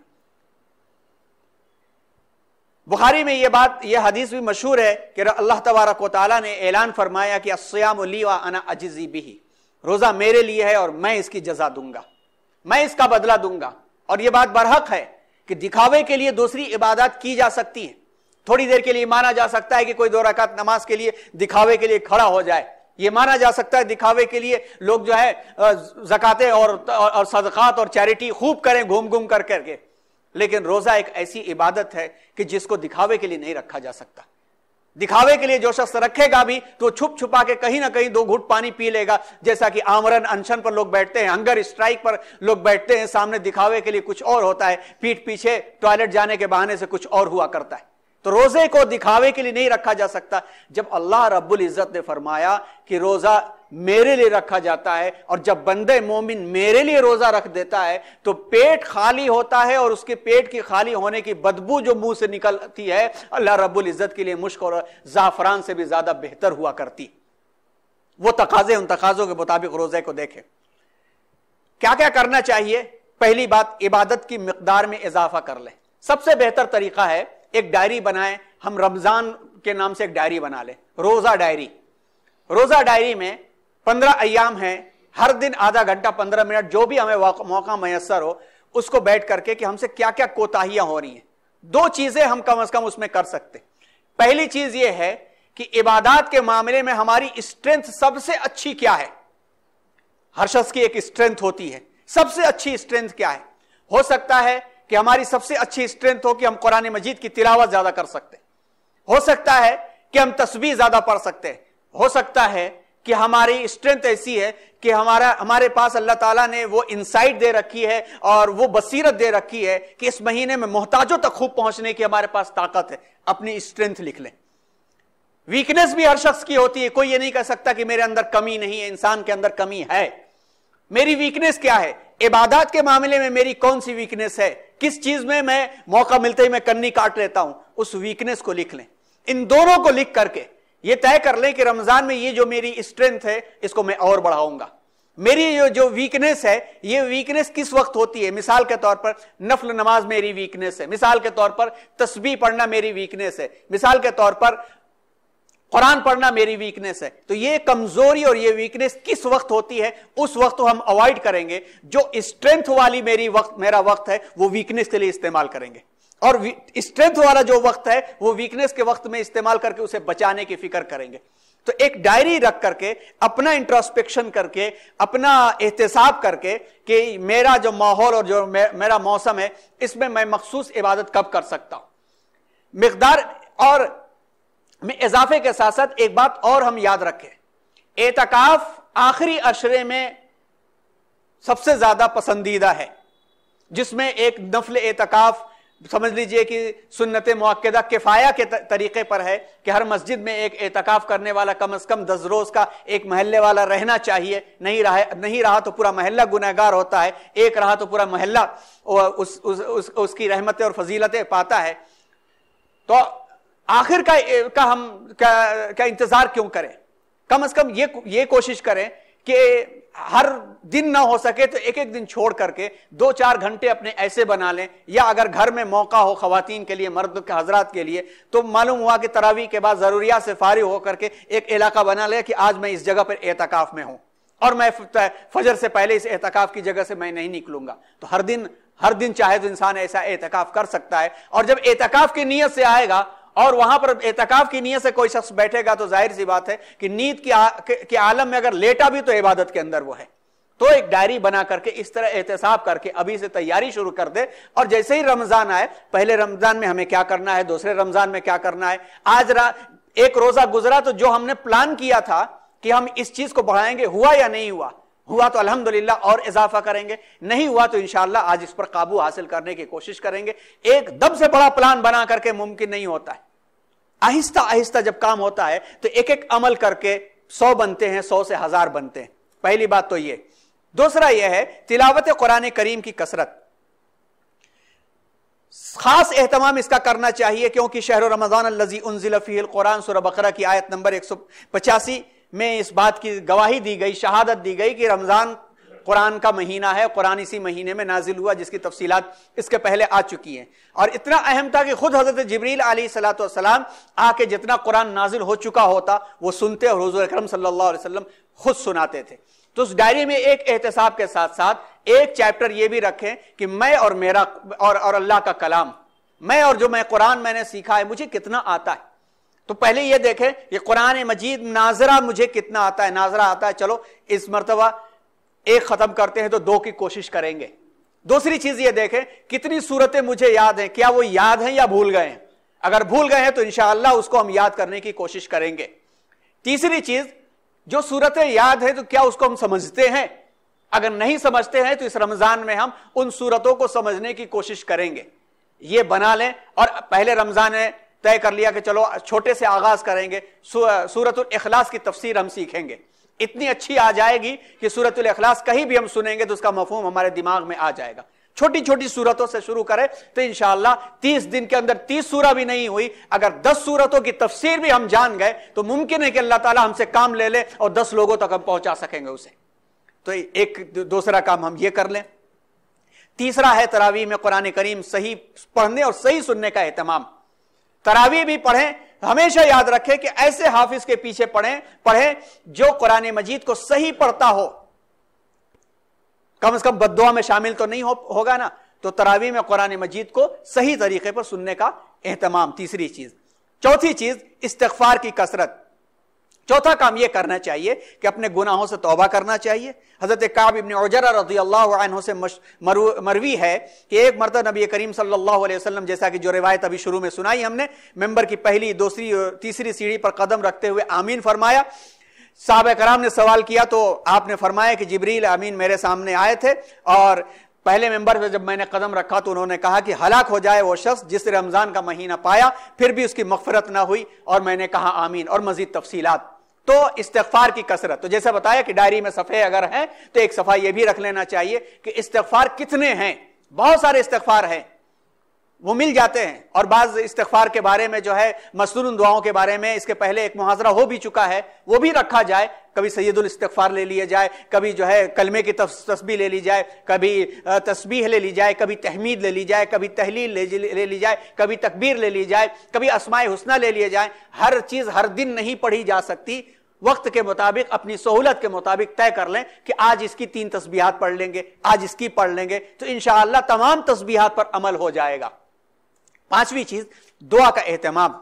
बुखारी में यह बात यह हदीस भी मशहूर है कि अल्लाह तबारक वाली ने ऐलान फरमाया कि असयामली अना अजीजी भी रोज़ा मेरे लिए है और मैं इसकी जजा दूंगा मैं इसका बदला दूंगा और यह बात बरहक है कि दिखावे के लिए दूसरी इबादत की जा सकती है थोड़ी देर के लिए माना जा सकता है कि कोई दो रकात नमाज के लिए दिखावे के लिए खड़ा हो जाए ये माना जा सकता है दिखावे के लिए लोग जो है जकते और, और, और सदक़ात और चैरिटी खूब करें घूम घूम कर करके लेकिन रोज़ा एक ऐसी इबादत है कि जिसको दिखावे के लिए नहीं रखा जा सकता दिखावे के लिए जो शख्स रखेगा भी तो छुप छुपा के कहीं ना कहीं दो घुट पानी पी लेगा जैसा कि आमरन अनशन पर लोग बैठते हैं हंगर स्ट्राइक पर लोग बैठते हैं सामने दिखावे के लिए कुछ और होता है पीठ पीछे टॉयलेट जाने के बहाने से कुछ और हुआ करता है तो रोजे को दिखावे के लिए नहीं रखा जा सकता जब अल्लाह रब्बुल इज़्ज़त ने फरमाया कि रोजा मेरे लिए रखा जाता है और जब बंदे मोमिन मेरे लिए रोजा रख देता है तो पेट खाली होता है और उसके पेट की खाली होने की बदबू जो मुंह से निकलती है अल्लाह रब्बुल इज़्ज़त के लिए मुश्क और ज़ाफरान से भी ज्यादा बेहतर हुआ करती वो तकाजे उन तकाजों के मुताबिक रोजे को देखे क्या क्या करना चाहिए पहली बात इबादत की मकदार में इजाफा कर ले सबसे बेहतर तरीका है एक डायरी बनाए हम रमज़ान के नाम से एक डायरी बना ले रोज़ा डायरी रोज़ा डायरी में पंद्रह अयाम है हर दिन आधा घंटा पंद्रह मिनट जो भी हमें मौका मैसर हो उसको बैठ करके कि हमसे क्या क्या कोताहियां हो रही हैं दो चीज़ें हम कम अज़ कम उसमें कर सकते पहली चीज़ यह है कि इबादत के मामले में हमारी स्ट्रेंथ सबसे अच्छी क्या है हर शख्स की एक स्ट्रेंथ होती है सबसे अच्छी स्ट्रेंथ क्या है हो सकता है कि हमारी सबसे अच्छी स्ट्रेंथ हो कि हम कुरान मजीद की तिलावत ज्यादा कर सकते हो सकता है कि हम तस्वीर ज्यादा पढ़ सकते हैं हो सकता है कि हमारी स्ट्रेंथ ऐसी है कि हमारा हमारे पास अल्लाह ताला ने वो इंसाइट दे रखी है और वो बसीरत दे रखी है कि इस महीने में मोहताजों तक खूब पहुंचने की हमारे पास ताकत है अपनी स्ट्रेंथ लिख लें वीकनेस भी हर शख्स की होती है कोई ये नहीं कह सकता कि मेरे अंदर कमी नहीं है इंसान के अंदर कमी है मेरी वीकनेस क्या है इबादत के मामले में मेरी कौन सी वीकनेस है किस चीज में मैं मौका मिलते ही मैं कन्नी काट लेता हूं उस वीकनेस को लिख लें इन दोनों को लिख करके ये तय कर लें कि रमजान में ये जो मेरी स्ट्रेंथ है इसको मैं और बढ़ाऊंगा मेरी जो जो वीकनेस है ये वीकनेस किस वक्त होती है मिसाल के तौर पर नफल नमाज मेरी वीकनेस है मिसाल के तौर पर तस्बी पढ़ना मेरी वीकनेस है मिसाल के तौर पर कुरान पढ़ना मेरी वीकनेस है तो ये कमजोरी और ये वीकनेस किस वक्त होती है उस वक्त हम अवॉइड करेंगे जो स्ट्रेंथ वाली मेरी वक्त मेरा वक्त है वो वीकनेस के लिए इस्तेमाल करेंगे और स्ट्रेंथ वाला जो वक्त है वो वीकनेस के वक्त में इस्तेमाल करके उसे बचाने की फिक्र करेंगे तो एक डायरी रख करके अपना इंट्रोस्पेक्शन करके अपना एहतसाब करके कि मेरा जो माहौल और जो मेरा मौसम है इसमें मैं मखसूस इबादत कब कर सकता हूं मकदार और में इजाफे के साथ साथ एक बात और हम याद रखें एतकाफ आखिरी अशरे में सबसे ज्यादा पसंदीदा है जिसमें एक नफल एतकाफ समझ लीजिए कि सुन्नत मौकदा किफ़ाया के तरीके पर है कि हर मस्जिद में एक एतकाफ़ करने वाला कम अज़ कम दस रोज़ का एक महल्ले वाला रहना चाहिए नहीं रहा नहीं रहा तो पूरा महल्ला गुनागार होता है एक रहा तो पूरा महल्ला उस, उस, उस, उसकी रहमतें और फजीलतें पाता है तो आखिर का का हम का, का इंतजार क्यों करें कम से कम ये ये कोशिश करें कि हर दिन ना हो सके तो एक एक दिन छोड़ करके दो चार घंटे अपने ऐसे बना लें या अगर घर में मौका हो खातन के लिए मर्द के हजरात के लिए तो मालूम हुआ कि तरावी के बाद ज़रूरिया से फारिग होकर के एक इलाका बना लें कि आज मैं इस जगह पर एहतकाफ में हूँ और मैं फजर से पहले इस एहतकाफ की जगह से मैं नहीं निकलूंगा तो हर दिन हर दिन चाहे तो इंसान ऐसा एहतकाफ कर सकता है और जब एहतकाफ की नीयत से आएगा और वहां पर एहतकाफ की नीयत से कोई शख्स बैठेगा तो जाहिर सी बात है कि नींद की आ, के, के आलम में अगर लेटा भी तो इबादत के अंदर वो है तो एक डायरी बना करके इस तरह एहतसाब करके अभी से तैयारी शुरू कर दे और जैसे ही रमजान आए पहले रमजान में हमें क्या करना है दूसरे रमजान में क्या करना है आज रात एक रोजा गुजरा तो जो हमने प्लान किया था कि हम इस चीज को बढ़ाएंगे हुआ या नहीं हुआ हुआ तो अल्हम्दुलिल्लाह और इजाफा करेंगे नहीं हुआ तो इनशाला आज इस पर काबू हासिल करने की कोशिश करेंगे एक दब से बड़ा प्लान बना करके मुमकिन नहीं होता है आहिस्ता आहिस्ता जब काम होता है तो एक एक अमल करके सौ बनते हैं सौ से हजार बनते हैं पहली बात तो ये दूसरा यह है तिलावत कुरान करीम की कसरत खास एहतमाम इसका करना चाहिए क्योंकि शहर रमजान लजी उनफी कुरान सुर बकरा की आयत नंबर एक सौ पचासी में इस बात की गवाही दी गई शहादत दी गई कि रमज़ान कुरान का महीना है कुरान इसी महीने में नाजिल हुआ जिसकी तफसीत इसके पहले आ चुकी हैं और इतना अहम था कि खुद हजरत जबरील अली सलाम आके जितना कुरान नाजिल हो चुका होता वो सुनते और हजूर अक्रम सल्ला वसलम खुद सुनाते थे तो उस डायरी में एक एहतसाब के साथ साथ एक चैप्टर ये भी रखें कि मैं और मेरा और, और अल्लाह का कलाम मैं और जो मैं कुरान मैंने सीखा है मुझे कितना आता है तो पहले ये देखें ये कुरान मजीद नाजरा मुझे कितना आता है नाजरा आता है चलो इस मरतबा एक ख़त्म करते हैं तो दो की कोशिश करेंगे दूसरी चीज़ ये देखें कितनी सूरतें मुझे याद हैं क्या वो याद हैं या भूल गए हैं अगर भूल गए हैं तो इन उसको हम याद करने की कोशिश करेंगे तीसरी चीज़ जो सूरतें याद है तो क्या उसको हम समझते हैं अगर नहीं समझते हैं तो इस रमज़ान में हम उन सूरतों को समझने की कोशिश करेंगे ये बना लें और पहले रमज़ान है तय कर लिया कि चलो छोटे से आगाज करेंगे सूरत अखलास की तफसीर हम सीखेंगे इतनी अच्छी आ जाएगी कि सूरत अखलास कहीं भी हम सुनेंगे तो उसका मफहम हमारे दिमाग में आ जाएगा छोटी छोटी सूरतों से शुरू करें तो इन शाह तीस दिन के अंदर तीस सूरह भी नहीं हुई अगर दस सूरतों की तफसीर भी हम जान गए तो मुमकिन है कि अल्लाह ताला हमसे काम ले ले और दस लोगों तक हम पहुंचा सकेंगे उसे तो एक दूसरा काम हम ये कर लें तीसरा है तरावी में कुरान करीम सही पढ़ने और सही सुनने का एहतमाम तरावी भी पढ़ें हमेशा याद रखें कि ऐसे हाफिज के पीछे पढ़ें पढ़ें जो कुरान मजीद को सही पढ़ता हो कम से कम बदुआ में शामिल तो नहीं हो, होगा ना तो तरावी में कुरान मजीद को सही तरीके पर सुनने का एहतमाम तीसरी चीज चौथी चीज इस्तफार की कसरत चौथा काम यह करना चाहिए कि अपने गुनाहों से तौबा करना चाहिए हजरत काब इबन उजरा रजी अल्लाह से मरवी है कि एक मरतब नबी करीम सल्लल्लाहु अलैहि वसल्लम जैसा कि जो रिवायत अभी शुरू में सुनाई हमने मेंबर की पहली दूसरी और तीसरी सीढ़ी पर कदम रखते हुए आमीन फरमाया साहब कराम ने सवाल किया तो आपने फरमाया कि जबरील आमीन मेरे सामने आए थे और पहले मेंबर पर जब मैंने कदम रखा तो उन्होंने कहा कि हलाक हो जाए वो शख्स जिस रमज़ान का महीना पाया फिर भी उसकी मफफरत ना हुई और मैंने कहा आमीन और मजीद तफसीलात तो इस्तफार की कसरत तो जैसा बताया कि डायरी में सफ़े अगर हैं तो एक सफ़ा यह भी रख लेना चाहिए कि इस्तफार कितने हैं बहुत सारे इस्तफार हैं वो मिल जाते हैं और बाज इस्तफार के बारे में जो है मसरून दुआओं के बारे में इसके पहले एक मुहाजरा हो भी चुका है वो भी रखा जाए कभी सैदुल इस्तफार ले लिया जाए कभी जो है कलमे की तस्बी ले ली जाए कभी तस्बीह ले ली जाए कभी तहमीद ले ली जाए कभी तहलील ले ली जाए कभी तकबीर ले ली जाए कभी असमाय हुसना ले लिया जाए हर चीज़ हर दिन नहीं पढ़ी जा सकती वक्त के मुताबिक अपनी सहूलत के मुताबिक तय कर लें कि आज इसकी तीन तस्बीहात पढ़ लेंगे आज इसकी पढ़ लेंगे तो इन शाह तमाम तस्बीहात पर अमल हो जाएगा पांचवी चीज दुआ का एहतमाम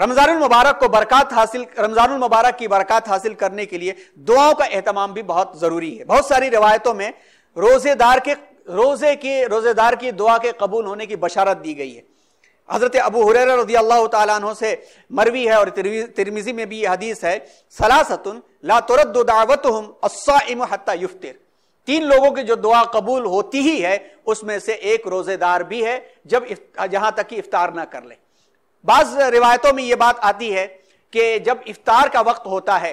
रमजान मुबारक को बरकत हासिल रमजान मुबारक की बरकत हासिल करने के लिए दुआओं का एहतमाम भी बहुत जरूरी है बहुत सारी रिवायतों में रोजेदार के रोजे के रोजेदार की दुआ के कबूल होने की बशारत दी गई है हज़रत अबू हुर रजी अल्लाह तु से मरवी है और तिरमिजी में भी यह हदीस है सलासतुन ला तुरद दावत हम हत्ता युफ्तिर तीन लोगों की जो दुआ कबूल होती ही है उसमें से एक रोजेदार भी है जब जहां तक कि इफ्तार ना कर ले बाज रिवायतों में यह बात आती है कि जब इफ्तार का वक्त होता है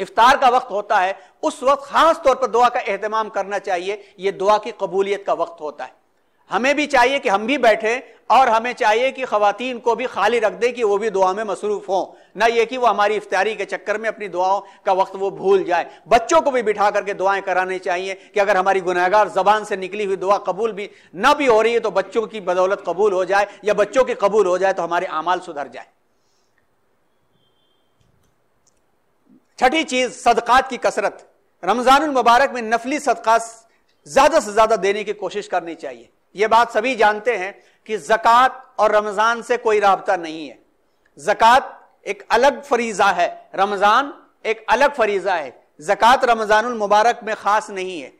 इफ्तार का वक्त होता है उस वक्त खास तौर पर दुआ का अहतमाम करना चाहिए यह दुआ की कबूलियत का वक्त होता है हमें भी चाहिए कि हम भी बैठें और हमें चाहिए कि खातन को भी खाली रख दें कि वो भी दुआ में मसरूफ हों ना ये कि वो हमारी इफ्तारी के चक्कर में अपनी दुआओं का वक्त वो भूल जाए बच्चों को भी बिठा करके दुआएं करानी चाहिए कि अगर हमारी गुनहगार जबान से निकली हुई दुआ कबूल भी ना भी हो रही है तो बच्चों की बदौलत कबूल हो जाए या बच्चों की कबूल हो जाए तो हमारे अमाल सुधर जाए छठी चीज सदकात की कसरत रमजान मुबारक में नफली सदकात ज्यादा से ज्यादा देने की कोशिश करनी चाहिए ये बात सभी जानते हैं कि जक़ात और रमज़ान से कोई रबता नहीं है जक़ात एक अलग फरीज़ा है रमज़ान एक अलग फरीज़ा है जक़ात रमज़ानमबारक में ख़ास नहीं है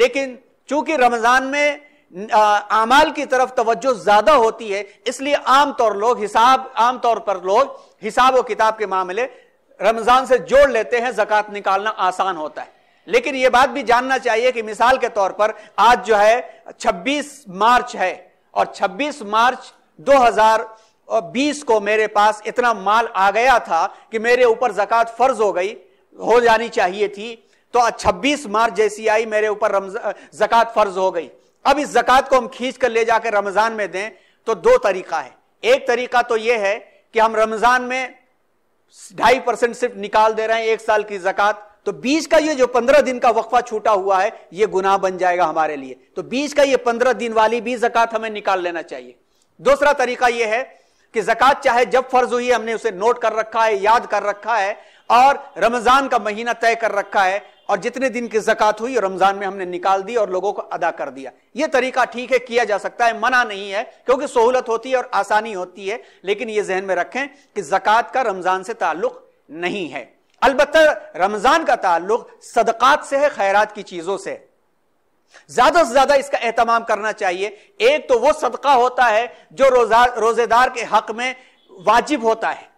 लेकिन चूंकि रमज़ान में आमाल की तरफ तवज्जो ज़्यादा होती है इसलिए आमतौर लोग हिसाब आमतौर पर लोग हिसाब व किताब के मामले रमज़ान से जोड़ लेते हैं ज़क़़त निकालना आसान होता है लेकिन यह बात भी जानना चाहिए कि मिसाल के तौर पर आज जो है 26 मार्च है और 26 मार्च 2020 को मेरे पास इतना माल आ गया था कि मेरे ऊपर जक़ात फर्ज हो गई हो जानी चाहिए थी तो 26 मार्च जैसी आई मेरे ऊपर जक़ात फर्ज हो गई अब इस जक़ात को हम खींच कर ले जाकर रमज़ान में दें तो दो तरीका है एक तरीका तो यह है कि हम रमज़ान में ढाई परसेंट सिर्फ निकाल दे रहे हैं एक साल की जक़ात तो बीज का ये जो पंद्रह दिन का वक्फा छूटा हुआ है ये गुनाह बन जाएगा हमारे लिए तो बीच का ये पंद्रह दिन वाली भी जक़ात हमें निकाल लेना चाहिए दूसरा तरीका ये है कि जक़ात चाहे जब फर्ज हुई हमने उसे नोट कर रखा है याद कर रखा है और रमज़ान का महीना तय कर रखा है और जितने दिन की जक़ात हुई रमज़ान में हमने निकाल दी और लोगों को अदा कर दिया ये तरीका ठीक है किया जा सकता है मना नहीं है क्योंकि सहूलत होती है और आसानी होती है लेकिन ये जहन में रखें कि जक़ात का रमज़ान से ताल्लुक नहीं है अलबत् रमजान का ताल्लुक सदकत से है खैरात की चीजों से ज्यादा से ज्यादा इसका एहतमाम करना चाहिए एक तो वह सदका होता है जो रोजा रोजेदार के हक में वाजिब होता है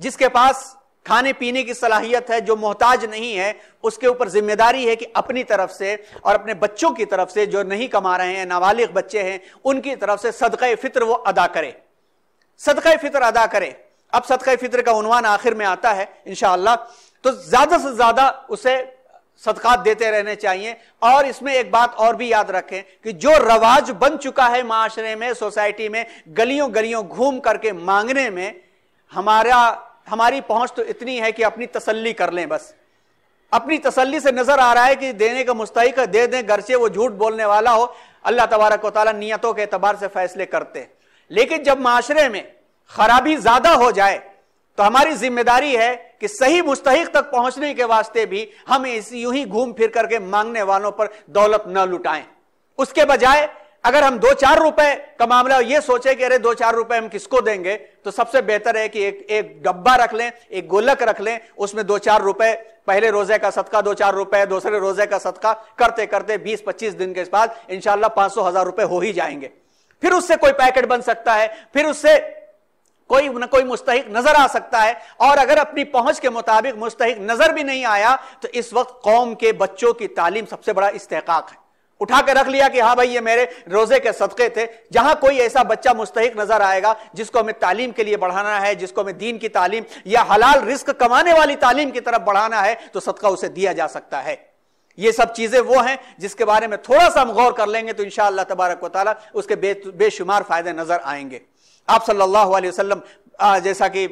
जिसके पास खाने पीने की सलाहियत है जो मोहताज नहीं है उसके ऊपर जिम्मेदारी है कि अपनी तरफ से और अपने बच्चों की तरफ से जो नहीं कमा रहे हैं नाबालिग बच्चे हैं उनकी तरफ से सदक़ फितर वो अदा करे सदक़ फितर अदा करे अब सदका फितर का उनवान आखिर में आता है इनशाला तो ज्यादा से ज्यादा उसे सदकात देते रहने चाहिए और इसमें एक बात और भी याद रखें कि जो रवाज बन चुका है माशरे में सोसाइटी में गलियों गलियों घूम करके मांगने में हमारा हमारी पहुंच तो इतनी है कि अपनी तसल्ली कर लें बस अपनी तसल्ली से नजर आ रहा है कि देने का मुस्तक दे दें घर से वो झूठ बोलने वाला हो अल्लाह तबारक वाली नीयतों के अतबार से फैसले करते लेकिन जब माशरे में खराबी ज्यादा हो जाए तो हमारी जिम्मेदारी है कि सही मुस्तक तक पहुंचने के वास्ते भी हम इस यूं ही घूम फिर करके मांगने वालों पर दौलत न लुटाएं उसके बजाय अगर हम दो चार रुपए का मामला ये सोचे कि अरे दो चार रुपए हम किसको देंगे तो सबसे बेहतर है कि एक एक डब्बा रख लें एक गोलक रख लें उसमें दो चार रुपए पहले रोजे का सदका दो चार रुपए दूसरे रोजे का सदका करते करते 20-25 दिन के बाद इंशाला पांच सौ हजार रुपए हो ही जाएंगे फिर उससे कोई पैकेट बन सकता है फिर उससे कोई ना कोई मुस्तक नजर आ सकता है और अगर अपनी पहुंच के मुताबिक मुस्तक नजर भी नहीं आया तो इस वक्त कौम के बच्चों की तालीम सबसे बड़ा इस्तेक है उठा के रख लिया कि हाँ भाई ये मेरे रोजे के सदक़े थे जहां कोई ऐसा बच्चा मुस्तक नजर आएगा जिसको हमें तालीम के लिए बढ़ाना है जिसको हमें दीन की तालीम या हलाल रिस्क कमाने वाली तालीम की तरफ बढ़ाना है तो सदका उसे दिया जा सकता है ये सब चीजें वो हैं जिसके बारे में थोड़ा सा हम गौर कर लेंगे तो इन तबारक वाली उसके बे, बेशुमार फायदे नजर आएंगे आप सल्लल्लाहु अलैहि वसल्लम जैसा कि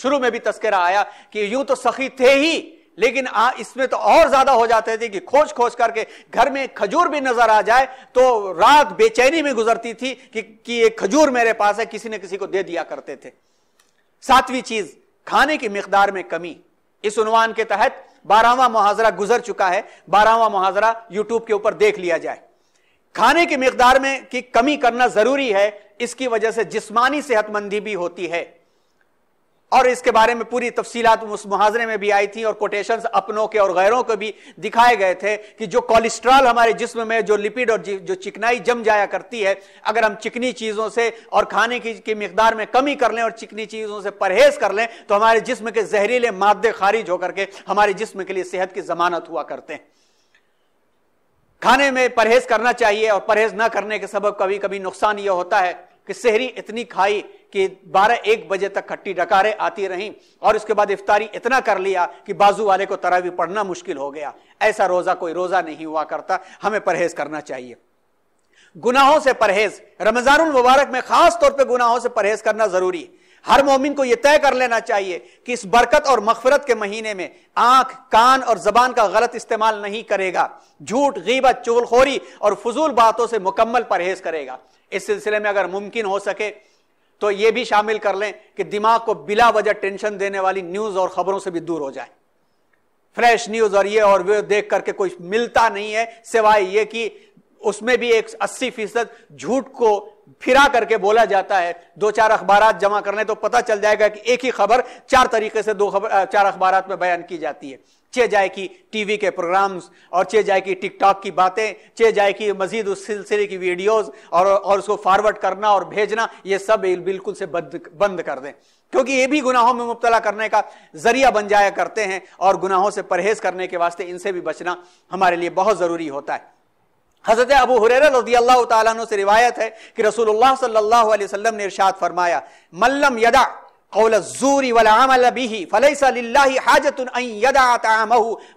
शुरू में भी तस्करा आया कि यूं तो सखी थे ही लेकिन आ, इसमें तो और ज्यादा हो जाते थे कि खोज खोज करके घर में खजूर भी नजर आ जाए तो रात बेचैनी में गुजरती थी कि, कि ये खजूर मेरे पास है किसी ने किसी को दे दिया करते थे सातवीं चीज खाने की मकदार में कमी इस उनवान के तहत बारहवा मुहाजरा गुजर चुका है बारहवा मुहाजरा यूट्यूब के ऊपर देख लिया जाए खाने की मकदार में की कमी करना जरूरी है इसकी वजह से जिस्मानी सेहतमंदी भी होती है और इसके बारे में पूरी तफसीलात उस मुहाजरे में भी आई थी और कोटेशन अपनों के और गैरों को भी दिखाए गए थे कि जो कोलेस्ट्रॉल हमारे जिस्म में जो लिपिड और जो चिकनाई जम जाया करती है अगर हम चिकनी चीज़ों से और खाने की, की मकदार में कमी कर लें और चिकनी चीज़ों से परहेज कर लें तो हमारे जिस्म के जहरीले मादे खारिज होकर के हमारे जिसम के लिए सेहत की जमानत हुआ करते हैं खाने में परहेज करना चाहिए और परहेज ना करने के सबब कभी कभी नुकसान यह होता है कि शहरी इतनी खाई कि बारह एक बजे तक खट्टी डकारें आती रहीं और उसके बाद इफ्तारी इतना कर लिया कि बाजू वाले को तरावी पढ़ना मुश्किल हो गया ऐसा रोज़ा कोई रोज़ा नहीं हुआ करता हमें परहेज करना चाहिए गुनाहों से परहेज रमजान मुबारक में खास तौर पे गुनाहों से परहेज करना जरूरी है हर मोमिन को यह तय कर लेना चाहिए कि इस बरकत और मगफरत के महीने में आंख कान और जबान का गलत इस्तेमाल नहीं करेगा झूठ गीबत चोलखोरी और फजूल बातों से मुकम्मल परहेज करेगा इस सिलसिले में अगर मुमकिन हो सके तो यह भी शामिल कर लें कि दिमाग को बिला वजह टेंशन देने वाली न्यूज और खबरों से भी दूर हो जाए फ्रेश न्यूज और ये और वे देख करके कोई मिलता नहीं है सिवाय ये कि उसमें भी एक अस्सी फीसद झूठ को फिरा करके बोला जाता है दो चार अखबार जमा करने तो पता चल जाएगा कि एक ही खबर चार तरीके से दो खबर चार अखबार में बयान की जाती है चे जाए कि टीवी के प्रोग्राम्स और चे जाए कि टिकटॉक की बातें चे जाए कि मजीद उस सिलसिले की वीडियोस और और उसको फॉरवर्ड करना और भेजना ये सब बिल्कुल से बंद बंद कर दें क्योंकि ये भी गुनाहों में मुबतला करने का जरिया बन जाया करते हैं और गुनाहों से परहेज करने के वास्ते इनसे भी बचना हमारे लिए बहुत ज़रूरी होता है हजरत अबू हुरैरा रजी अल्लाह तु से रिवायत है कि रसूलुल्लाह सल्लल्लाहु ने इरशाद फरमाया मल्लम यदा कौल जूरी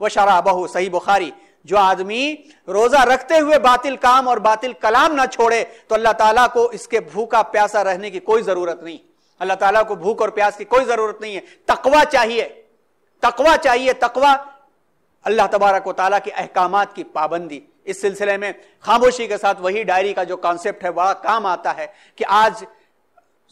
व शराबहु सही बुखारी जो आदमी रोजा रखते हुए बातिल काम और बातिल कलाम ना छोड़े तो अल्लाह ताला को इसके भूखा प्यासा रहने की कोई जरूरत नहीं अल्लाह ताला को भूख और प्यास की कोई जरूरत नहीं है तकवा चाहिए तकवा चाहिए तकवा अल्लाह तबारक ताला के अहकाम की पाबंदी इस सिलसिले में खामोशी के साथ वही डायरी का जो कॉन्सेप्ट है बड़ा काम आता है कि आज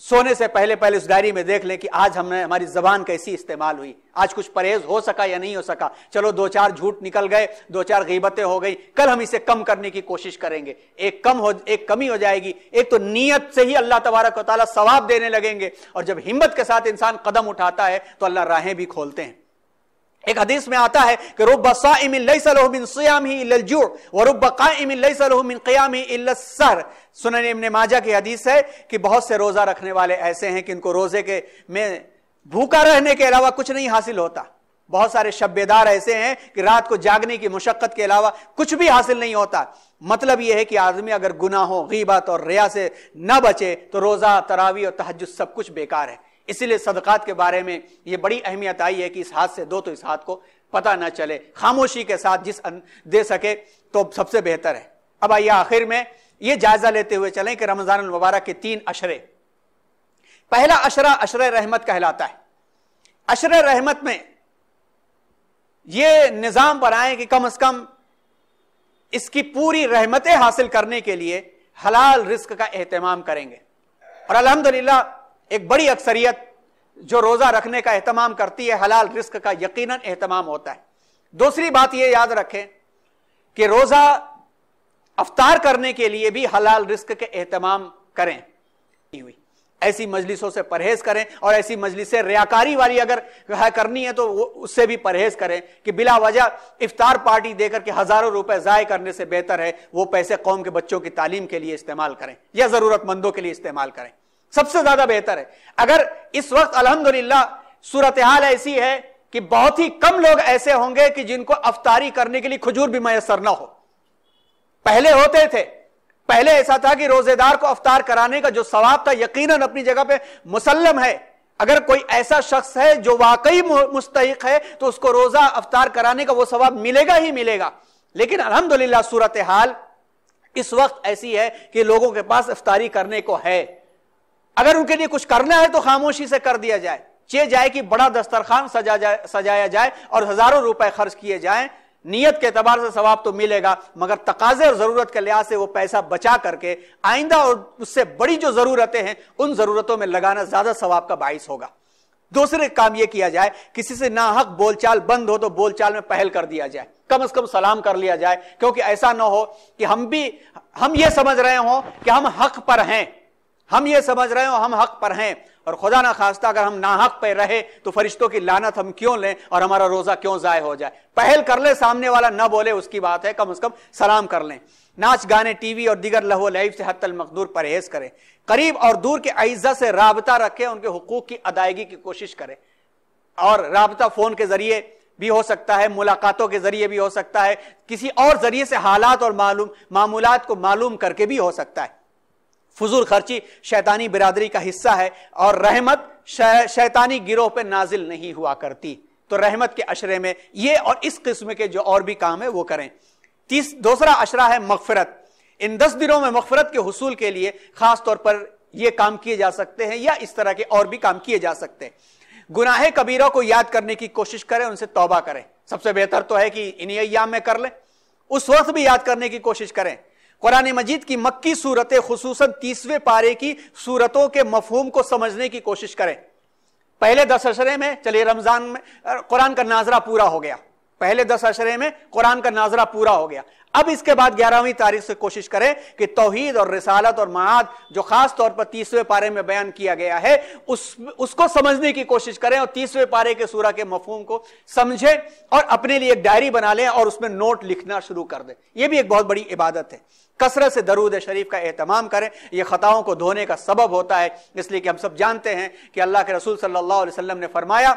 सोने से पहले पहले उस डायरी में देख लें कि आज हमने हमारी जबान कैसी इस्तेमाल हुई आज कुछ परहेज हो सका या नहीं हो सका चलो दो चार झूठ निकल गए दो चार गीबतें हो गई कल हम इसे कम करने की कोशिश करेंगे एक कम हो एक कमी हो जाएगी एक तो नीयत से ही अल्लाह तबारक वाली सवाब देने लगेंगे और जब हिम्मत के साथ इंसान कदम उठाता है तो अल्लाह राहें भी खोलते हैं एक हदीस में आता है कि रुब साइम लैसलहुमिन सियाम ही इल्लजू व रुब काइम लैसलहुमिन क़ियाम ही इल्लसर सुनन इब्न माजा की हदीस है कि बहुत से रोजा रखने वाले ऐसे हैं कि इनको रोजे के में भूखा रहने के अलावा कुछ नहीं हासिल होता बहुत सारे शब्बेदार ऐसे हैं कि रात को जागने की मुशक्क़त के अलावा कुछ भी हासिल नहीं होता मतलब यह है कि आदमी अगर गुनाहों गीबत और रिया से न बचे तो रोज़ा तरावी और तहज सब कुछ बेकार है इसीलिए सदक़ात के बारे में ये बड़ी अहमियत आई है कि इस हाथ से दो तो इस हाथ को पता ना चले खामोशी के साथ जिस दे सके तो सबसे बेहतर है अब आइए आखिर में ये जायजा लेते हुए चलें कि रमजान मुबारक के तीन अशरे पहला अशरा अशर रहमत कहलाता है अशर रहमत में ये निज़ाम बनाए कि कम अज कम इसकी पूरी रहमतें हासिल करने के लिए हलाल रिस्क का एहतमाम करेंगे और अल्हम्दुलिल्लाह एक बड़ी अक्सरियत जो रोज़ा रखने का एहतमाम करती है हलाल रिस्क का यकीन एहतमाम होता है दूसरी बात यह याद रखें कि रोज़ा अवतार करने के लिए भी हलाल रिस्क के एहतमाम करें हुई ऐसी मजलिसों से परहेज करें और ऐसी मजलिस रियाकारी वाली अगर है करनी है तो उससे भी परहेज करें कि बिला वजह इफ्तार पार्टी देकर के हजारों रुपए ज़ाय करने से बेहतर है वो पैसे कौम के बच्चों की तालीम के लिए इस्तेमाल करें या ज़रूरतमंदों के लिए इस्तेमाल करें सबसे ज्यादा बेहतर है अगर इस वक्त अल्हम्दुलिल्लाह सूरत हाल ऐसी है कि बहुत ही कम लोग ऐसे होंगे कि जिनको अफतारी करने के लिए खजूर भी मैसर ना हो पहले होते थे पहले ऐसा था कि रोजेदार को अफतार कराने का जो सवाब था यकीनन अपनी जगह पे मुसलम है अगर कोई ऐसा शख्स है जो वाकई मुस्तक है तो उसको रोजा अफतार कराने का वो सवाब मिलेगा ही मिलेगा लेकिन अलहमदुल्ला सूरत हाल इस वक्त ऐसी है कि लोगों के पास अफतारी करने को है अगर उनके लिए कुछ करना है तो खामोशी से कर दिया जाए चे जाए कि बड़ा दस्तरखान सजा जाए सजाया जाए और हजारों रुपए खर्च किए जाए नियत के अतबार से सवाब तो मिलेगा मगर तकाजे और ज़रूरत के लिहाज से वो पैसा बचा करके आइंदा और उससे बड़ी जो ज़रूरतें हैं उन ज़रूरतों में लगाना ज़्यादा सवाब का बायस होगा दूसरे काम यह किया जाए किसी से ना हक बोलचाल बंद हो तो बोलचाल में पहल कर दिया जाए कम से कम सलाम कर लिया जाए क्योंकि ऐसा ना हो कि हम भी हम ये समझ रहे हों कि हम हक पर हैं हम ये समझ रहे हो हम हक पर हैं और खुदा ना खास्ता अगर हम ना हक़ पर रहे तो फरिश्तों की लानत हम क्यों लें और हमारा रोजा क्यों ज़ाय हो जाए पहल कर ले सामने वाला ना बोले उसकी बात है कम अज कम सलाम कर लें नाच गाने टीवी और दीगर लहो लाइफ से हतल मकदूर परहेज करें करीब और दूर के अज्जा से रबता रखें उनके हकूक की अदायगी की कोशिश करें और रबता फ़ोन के ज़रिए भी हो सकता है मुलाकातों के ज़रिए भी हो सकता है किसी और ज़रिए से हालात और मालूम मामूलात को मालूम करके भी हो सकता है फजूल खर्ची शैतानी बिरादरी का हिस्सा है और रहमत शै, शैतानी गिरोह पर नाजिल नहीं हुआ करती तो रहमत के अशरे में ये और इस किस्म के जो और भी काम है वो करें तीस दूसरा अशरा है मगफरत इन दस दिनों में मगफरत के हसूल के लिए खास तौर पर ये काम किए जा सकते हैं या इस तरह के और भी काम किए जा सकते हैं गुनाह कबीरों को याद करने की कोशिश करें उनसे तौबा करें सबसे बेहतर तो है कि इन्हीं अयाम में कर लें उस वक्त भी याद करने की कोशिश करें कुरान मजीद की मक्की सूरतें खसूस तीसवें पारे की सूरतों के मफहूम को समझने की कोशिश करें पहले दस अशरे में चलिए रमजान में कुरान का नाजरा पूरा हो गया पहले दस अशरे में कुरान का नाजरा पूरा हो गया अब इसके बाद ग्यारहवीं तारीख से कोशिश करें कि तोहहीद और रिसालत और माद जो खास तौर पर तीसवें पारे में बयान किया गया है उस उसको समझने की कोशिश करें और तीसवें पारे के सूरा के मफहूम को समझें और अपने लिए एक डायरी बना लें और उसमें नोट लिखना शुरू कर दें यह भी एक बहुत बड़ी इबादत है कसरत से दरूद शरीफ का एहतमाम करें यह ख़ताओं को धोने का सबब होता है इसलिए कि हम सब जानते हैं कि अल्लाह के रसूल सल्लल्लाहु अलैहि वसल्लम ने फरमाया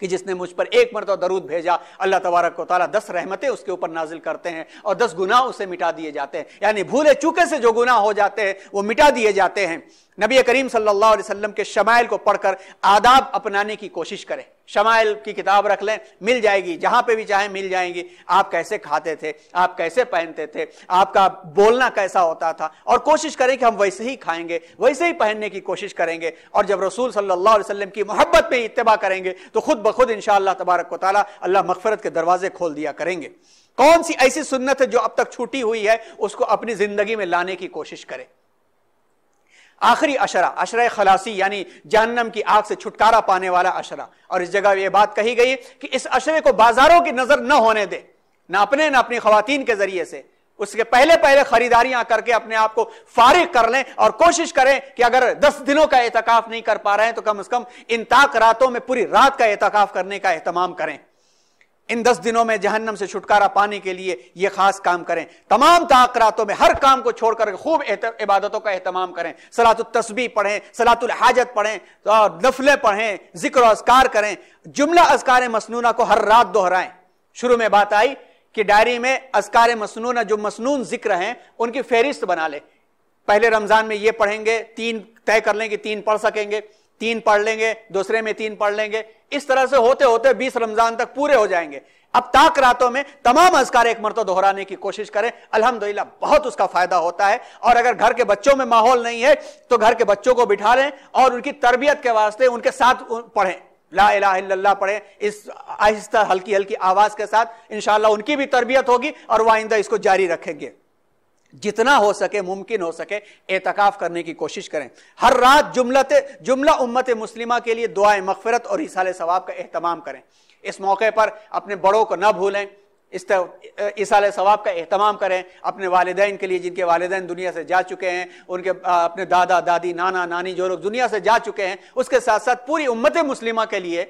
कि जिसने मुझ पर एक मरतबा दरूद भेजा अल्लाह तबारक ताली दस रहमतें उसके ऊपर नाजिल करते हैं और दस गुनाह उसे मिटा दिए जाते हैं यानी भूले चूके से जो गुनाह हो जाते हैं वो मिटा दिए जाते हैं नबी करीम सल्लल्लाहु अलैहि वसल्लम के शमाइल को पढ़कर आदाब अपनाने की कोशिश करें शमाइल की किताब रख लें मिल जाएगी जहां पे भी चाहे मिल जाएंगी आप कैसे खाते थे आप कैसे पहनते थे आपका बोलना कैसा होता था और कोशिश करें कि हम वैसे ही खाएंगे वैसे ही पहनने की कोशिश करेंगे और जब रसूल सल्ला वसलम की मोहब्बत में इतबा करेंगे तो खुद ब खुद इनशाला तबारक को ताली अल्लाह मकफरत के दरवाजे खोल दिया करेंगे कौन सी ऐसी सुन्नत है जो अब तक छूटी हुई है उसको अपनी जिंदगी में लाने की कोशिश करें आखिरी अशरा अशर खलासी यानी जहन्नम की आग से छुटकारा पाने वाला अशरा और इस जगह यह बात कही गई कि इस अशरे को बाजारों की नजर न होने दे ना अपने ना अपनी खातन के जरिए से उसके पहले पहले खरीदारियां करके अपने आप को फारिग कर लें और कोशिश करें कि अगर दस दिनों का एहतिकाफ नहीं कर पा रहे हैं तो कम अज कम इन ताक रातों में पूरी रात का एहतकाफ करने का एहतमाम करें इन दस दिनों में जहन्नम से छुटकारा पाने के लिए यह खास काम करें तमाम ताकरातों में हर काम को छोड़कर खूब इबादतों का अहतमाम करें सलातुल तस्बी पढ़ें सलातुल हाजत पढ़ें और नफलें पढ़ें जिक्र असकार करें जुमला असकार मसनूना को हर रात दोहराएं शुरू में बात आई कि डायरी में असकार मसनूना जो मसनून जिक्र हैं उनकी फहरिस्त बना लें पहले रमज़ान में ये पढ़ेंगे तीन तय कर लें कि तीन पढ़ सकेंगे तीन पढ़ लेंगे दूसरे में तीन पढ़ लेंगे इस तरह से होते होते बीस रमजान तक पूरे हो जाएंगे अब ताक रातों में तमाम अजकार एक मरतब दोहराने की कोशिश करें अल्हम्दुलिल्लाह बहुत उसका फायदा होता है और अगर घर के बच्चों में माहौल नहीं है तो घर के बच्चों को बिठा लें और उनकी तरबियत के वास्ते उनके साथ पढ़ें ला इला पढ़ें इस आहिस्ता हल्की हल्की आवाज के साथ इंशाला उनकी भी तरबियत होगी और वह आइंदा इसको जारी रखेंगे जितना हो सके मुमकिन हो सके एतकाफ करने की कोशिश करें हर रात जुमलत जुमला उम्मत मुस्लिमा के लिए दुआ मगफरत और इसाल सवाब का अहतमाम करें इस मौके पर अपने बड़ों को न भूलें इस इसाल सवाब का अहतमाम करें अपने वालदेन के लिए जिनके वालदेन दुनिया से जा चुके हैं उनके अपने दादा दादी नाना नानी जो लोग दुनिया से जा चुके हैं उसके साथ साथ पूरी उम्मत मुस्लिमा के लिए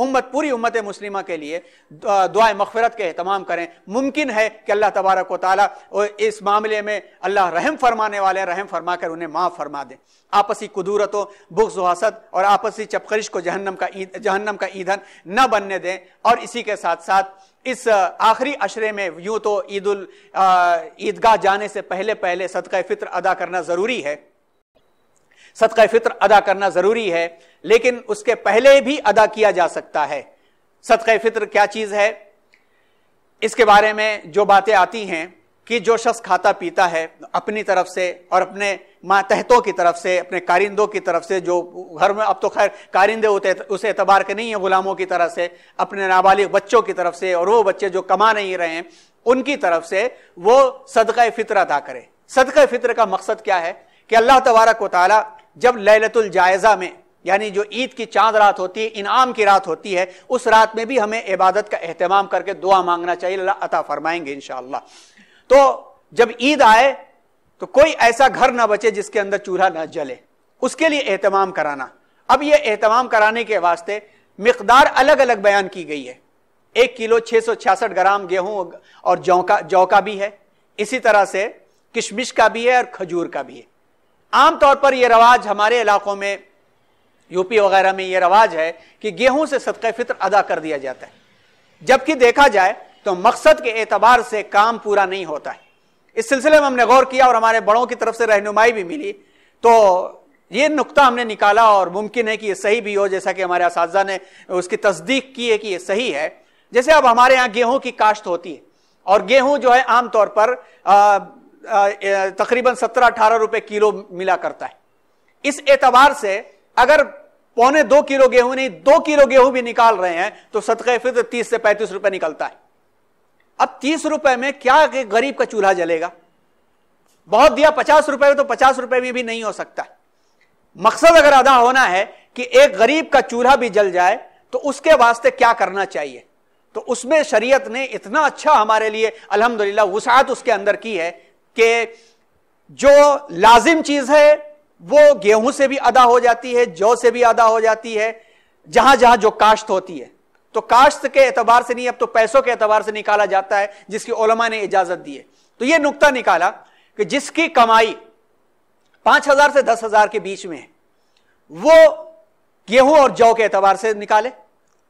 उम्मत पूरी उम्मत मुस्लिमा के लिए दुआ मगफरत के अहतमाम करें मुमकिन है कि अल्लाह तबारक व ताली इस मामले में अल्लाह रहम फरमाने वाले रहम फरमा कर उन्हें माफ़ फरमा दें आपसी कुदूरतों बुग्ज हसद और आपसी चपकरिश को जहन्नम का जहन्नम का ईंधन न बनने दें और इसी के साथ साथ इस आखिरी अशरे में यूँ तो ईद ईदगाह जाने से पहले पहले सदका फ़ितर अदा करना ज़रूरी है सदका फितर अदा करना जरूरी है लेकिन उसके पहले भी अदा किया जा सकता है सदका फितर क्या चीज़ है इसके बारे में जो बातें आती हैं कि जो शख्स खाता पीता है अपनी तरफ से और अपने मातहतों की तरफ से अपने कारिंदों की तरफ से जो घर में अब तो खैर कारिंदे होते उसे एतबार के नहीं है गुलामों की तरफ से अपने नाबालिग बच्चों की तरफ से और वो बच्चे जो कमा नहीं रहे हैं उनकी तरफ से वो सदका फितर अदा करे सदका फितर का मकसद क्या है कि अल्लाह तबारक वाली जब ललतुल जायज़ा में यानी जो ईद की चांद रात होती है इनाम की रात होती है उस रात में भी हमें इबादत का अहतमाम करके दुआ मांगना चाहिए अल्लाह अता फरमाएंगे इन तो जब ईद आए तो कोई ऐसा घर ना बचे जिसके अंदर चूल्हा ना जले उसके लिए एहतमाम कराना अब यह एहतमाम कराने के वास्ते मकदार अलग अलग बयान की गई है एक किलो छः सौ छियासठ ग्राम गेहूं और जौ का जौ का भी है इसी तरह से किशमिश का भी है और खजूर का भी है आमतौर पर यह रवाज हमारे इलाकों में यूपी वगैरह में यह रवाज है कि गेहूं से सदक फित्र अदा कर दिया जाता है जबकि देखा जाए तो मकसद के एतबार से काम पूरा नहीं होता है इस सिलसिले में हमने गौर किया और हमारे बड़ों की तरफ से रहनुमाई भी मिली तो ये नुकता हमने निकाला और मुमकिन है कि ये सही भी हो जैसा कि हमारे इस ने उसकी तस्दीक की है कि ये सही है जैसे अब हमारे यहाँ गेहूं की काश्त होती है और गेहूं जो है आमतौर पर आ, तकरीबन सत्रह अठारह रुपए किलो मिला करता है इस एतबार से अगर पौने दो किलो गेहूं नहीं दो किलो गेहूं भी निकाल रहे हैं तो सदके फिर तो तीस से पैंतीस रुपए निकलता है अब तीस रुपए में क्या गरीब का चूल्हा जलेगा बहुत दिया पचास रुपए में तो पचास रुपए में भी नहीं हो सकता मकसद अगर अदा होना है कि एक गरीब का चूल्हा भी जल जाए तो उसके वास्ते क्या करना चाहिए तो उसमें शरीयत ने इतना अच्छा हमारे लिए अल्हम्दुलिल्लाह वसात उसके अंदर की है कि जो लाजिम चीज है वो गेहूं से भी अदा हो जाती है जौ से भी अदा हो जाती है जहां जहां जो काश्त होती है तो काश्त के एतबार से नहीं अब तो पैसों के एतबार से निकाला जाता है जिसकी ओलमा ने इजाजत दी है तो यह नुकता निकाला कि जिसकी कमाई पांच हजार से दस हजार के बीच में है वो गेहूं और जौ के एतबार से निकाले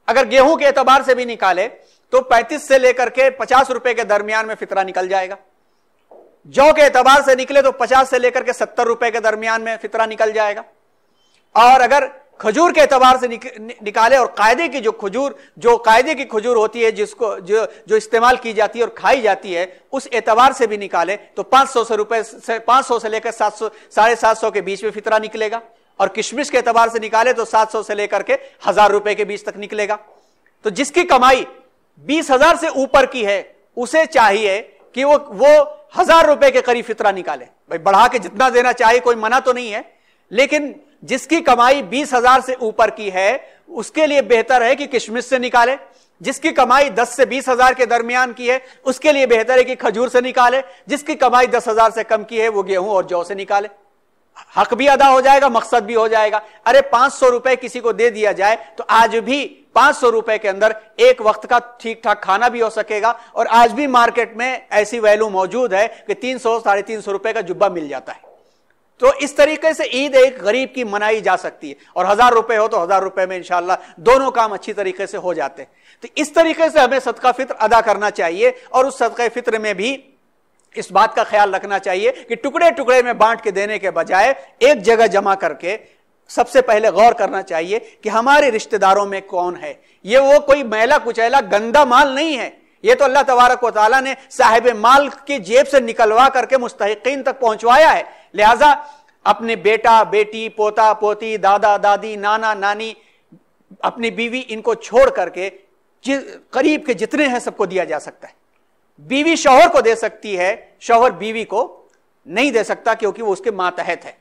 अगर गेहूं के एतबार से भी निकाले तो पैंतीस से लेकर के पचास रुपए के दरमियान में फितरा निकल जाएगा जौ के एतबार से निकले तो पचास से लेकर के सत्तर रुपए के दरमियान में फितरा निकल जाएगा और अगर खजूर के एतबार से निक, नि, निकाले और कायदे की जो खजूर जो कायदे की खजूर होती है जिसको जो जो इस्तेमाल की जाती है और खाई जाती है उस एतबार से भी निकाले तो पांच सौ से रुपए से पांच सौ से लेकर सात सौ साढ़े सात सौ के बीच में फितरा निकलेगा और किशमिश के एतबार से निकाले तो सात सौ से लेकर के हजार रुपए के बीच तक निकलेगा तो जिसकी कमाई बीस हजार से ऊपर की है उसे चाहिए कि वो वो हजार रुपए के करीब फितरा निकाले भाई बढ़ा के जितना देना चाहे कोई मना तो नहीं है लेकिन जिसकी कमाई बीस हजार से ऊपर की है उसके लिए बेहतर है कि किशमिश से निकाले जिसकी कमाई दस से बीस हजार के दरमियान की है उसके लिए बेहतर है कि खजूर से निकाले जिसकी कमाई दस हजार से कम की है वो गेहूं और जौ से निकाले हक भी अदा हो जाएगा मकसद भी हो जाएगा अरे पांच सौ रुपए किसी को दे दिया जाए तो आज भी पांच सौ रुपए के अंदर एक वक्त का ठीक ठाक खाना भी हो सकेगा और आज भी मार्केट में ऐसी वैल्यू मौजूद है कि तीन सौ साढ़े तीन सौ रुपए का जुब्बा मिल जाता है तो इस तरीके से ईद एक गरीब की मनाई जा सकती है और हजार रुपए हो तो हजार रुपए में इंशाला दोनों काम अच्छी तरीके से हो जाते हैं तो इस तरीके से हमें सदका फित्र अदा करना चाहिए और उस सदका फित्र में भी इस बात का ख्याल रखना चाहिए कि टुकड़े टुकड़े में बांट के देने के बजाय एक जगह जमा करके सबसे पहले गौर करना चाहिए कि हमारे रिश्तेदारों में कौन है ये वो कोई मैला कुचैला गंदा माल नहीं है ये तो अल्लाह तबारक वाली ने साहिब माल की जेब से निकलवा करके मुस्तकिन तक पहुंचवाया है लिहाजा अपने बेटा बेटी पोता पोती दादा दादी नाना नानी अपनी बीवी इनको छोड़ करके करीब के जितने हैं सबको दिया जा सकता है बीवी शोहर को दे सकती है शोहर बीवी को नहीं दे सकता क्योंकि वो उसके मातहत है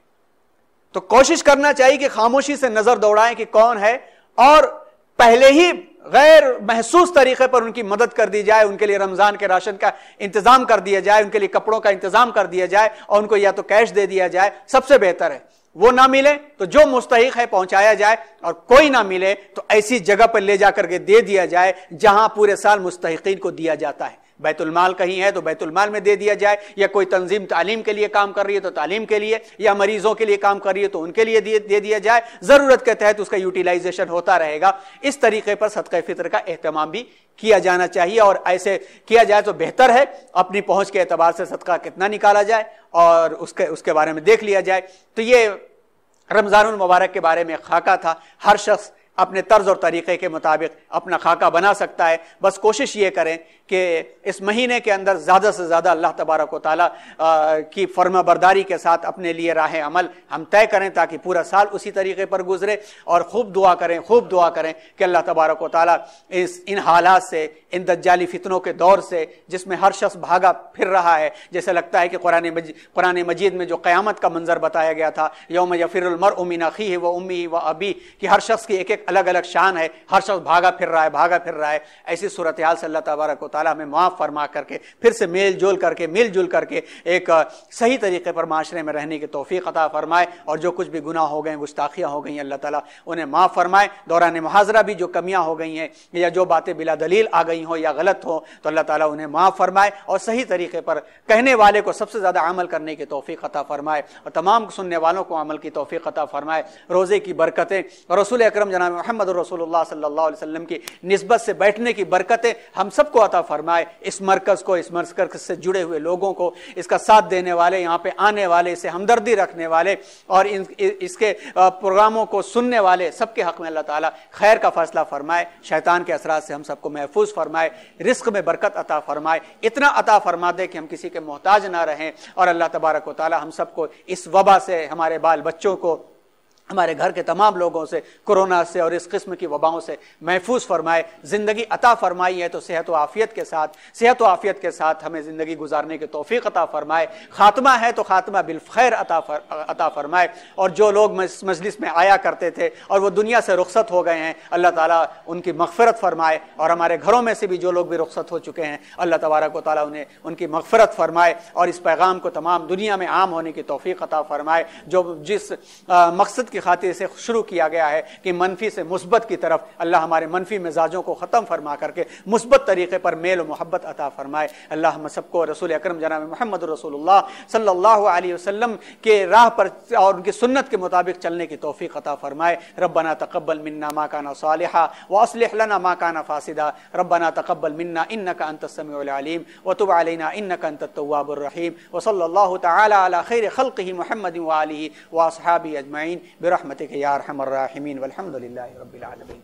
तो कोशिश करना चाहिए कि खामोशी से नजर दौड़ाएं कि कौन है और पहले ही गैर महसूस तरीके पर उनकी मदद कर दी जाए उनके लिए रमज़ान के राशन का इंतज़ाम कर दिया जाए उनके लिए कपड़ों का इंतज़ाम कर दिया जाए और उनको या तो कैश दे दिया जाए सबसे बेहतर है वो ना मिले तो जो मुस्तक है पहुंचाया जाए और कोई ना मिले तो ऐसी जगह पर ले जाकर के दे दिया जाए जहां पूरे साल मुस्तकिन को दिया जाता है बैतुलमाल कहीं है तो बैतुलमाल में दे दिया जाए या कोई तंजीम तालीम के लिए काम कर रही है तो तालीम के लिए या मरीजों के लिए काम कर रही है तो उनके लिए दे दिया जाए ज़रूरत के तहत उसका यूटिलाइजेशन होता रहेगा इस तरीके पर सदक़ फितर का अहतमाम भी किया जाना चाहिए और ऐसे किया जाए तो बेहतर है अपनी पहुँच के अतबार से सदका कितना निकाला जाए और उसके उसके बारे में देख लिया जाए तो ये रमज़ान मुबारक के बारे में खाका था हर शख्स अपने तर्ज और तरीक़े के मुताबिक अपना खाका बना सकता है बस कोशिश ये करें कि इस महीने के अंदर ज़्यादा से ज़्यादा अल्लाह तबारक ताली की फर्मा बरदारी के साथ अपने लिए राह अमल हम तय करें ताकि पूरा साल उसी तरीके पर गुजरे और खूब दुआ करें खूब दुआ करें कि अल्लाह तबारक ताली इस इन हालात से इन दज्जाली फितनों के दौर से जिसमें हर शख्स भागा फिर रहा है जैसे लगता है कि कुरान मजीद कुरान मजीद में जो क़्यामत का मंजर बताया गया था योम यफ़िरमर उमिन अखी है व उम्मी व अबी कि हर शख्स की एक एक अलग अलग शान है हर शख्स भागा फिर रहा है भागा फिर रहा है ऐसी सूरत हाल से अल्लाह तबारक वाली ताला हमें माफ़ फरमा करके फिर से मेल जोल करके मिल जुल करके एक सही तरीके पर माशरे में रहने की तोफ़ी अता फ़रमाए और जो कुछ भी गुनाह हो गए गुस्ताखियाँ हो गई अल्लाह ताला उन्हें माफ़ फरमाए दौरान मुहाजरा भी जो कमियाँ हो गई हैं या जो बातें बिला दलील आ गई हों या गलत हो तो अल्लाह ताली उन्हें माफ़ फरमाए और सही तरीके पर कहने वाले को सबसे ज़्यादा अमल करने की तोफ़ी अता फ़रमाए और तमाम सुनने वालों को अमल की तोफ़ी अता फ़रमाए रोज़े की बरकतें और रसूल अक्रम जनाब महमद रसूल सल्ला वसम की नस्बत से बैठने की बरकतें हम सबको अता फरमाए इस मरकज़ को इस मरकज़ से जुड़े हुए लोगों को इसका साथ देने वाले यहाँ पे आने वाले इसे हमदर्दी रखने वाले और इन इसके प्रोग्रामों को सुनने वाले सबके हक़ में अल्लाह ताला खैर का फैसला फरमाए शैतान के असरा से हम सबको महफूज फरमाए रिस्क में बरकत अता फरमाए इतना अता फरमा दे कि हम किसी के मोहताज ना रहें और अल्लाह तबारक वाली हम सबको इस वबा से हमारे बाल बच्चों को हमारे घर के तमाम लोगों से कोरोना से और इस किस्म की वबाओं से महफूज फरमाए ज़िंदगी अता फरमाई है तो सेहत व आफ़ियत के साथ सेहत व आफ़ियत के साथ हमें ज़िंदगी गुजारने की तोफ़ी अता फरमाए ख़ात्मा है तो ख़ात्मा बिलखैर अता फर, अता फरमाए और जो लोग मजलिस में आया करते थे और वो दुनिया से रुखसत हो गए हैं अल्लाह ताली उनकी मगफरत फरमाए और हमारे घरों में से भी जो लोग भी रुखसत हो चुके हैं अल्लाह तबारक ताली उन्हें उनकी मगफरत फरमाए और इस पैगाम को तमाम दुनिया में आम होने की तोफ़ी अता फरमाए जो जिस मकसद की खातिर इसे शुरू किया गया है कि मनफी से मुस्बत की तरफ अल्लाह हमारे मनफी मिजाजों को ख़त्म फरमा करके मुस्बत तरीके पर मेल मोहब्बत अता फरमाए अल्लाह हम सबको रसूल अक्रम जनाब मोहम्मद रसोल्ला सल्ला वसम के राह पर और उनकी सुन्नत के मुताबिक चलने की तोफ़ी अता फ़रमाए रब्बना तकबल मिन्ना माँ काना सालहा वासलना माँ काना फासिदा रब्बना तकबल मिन्ना इन का अंतसमीम वतुब अलना इन का अंतवाबरहीम वसल तैर खल ही महमद वाली वासहाबी अजमाइन برحمتك يا ارحم الراحمين والحمد لله رب العالمين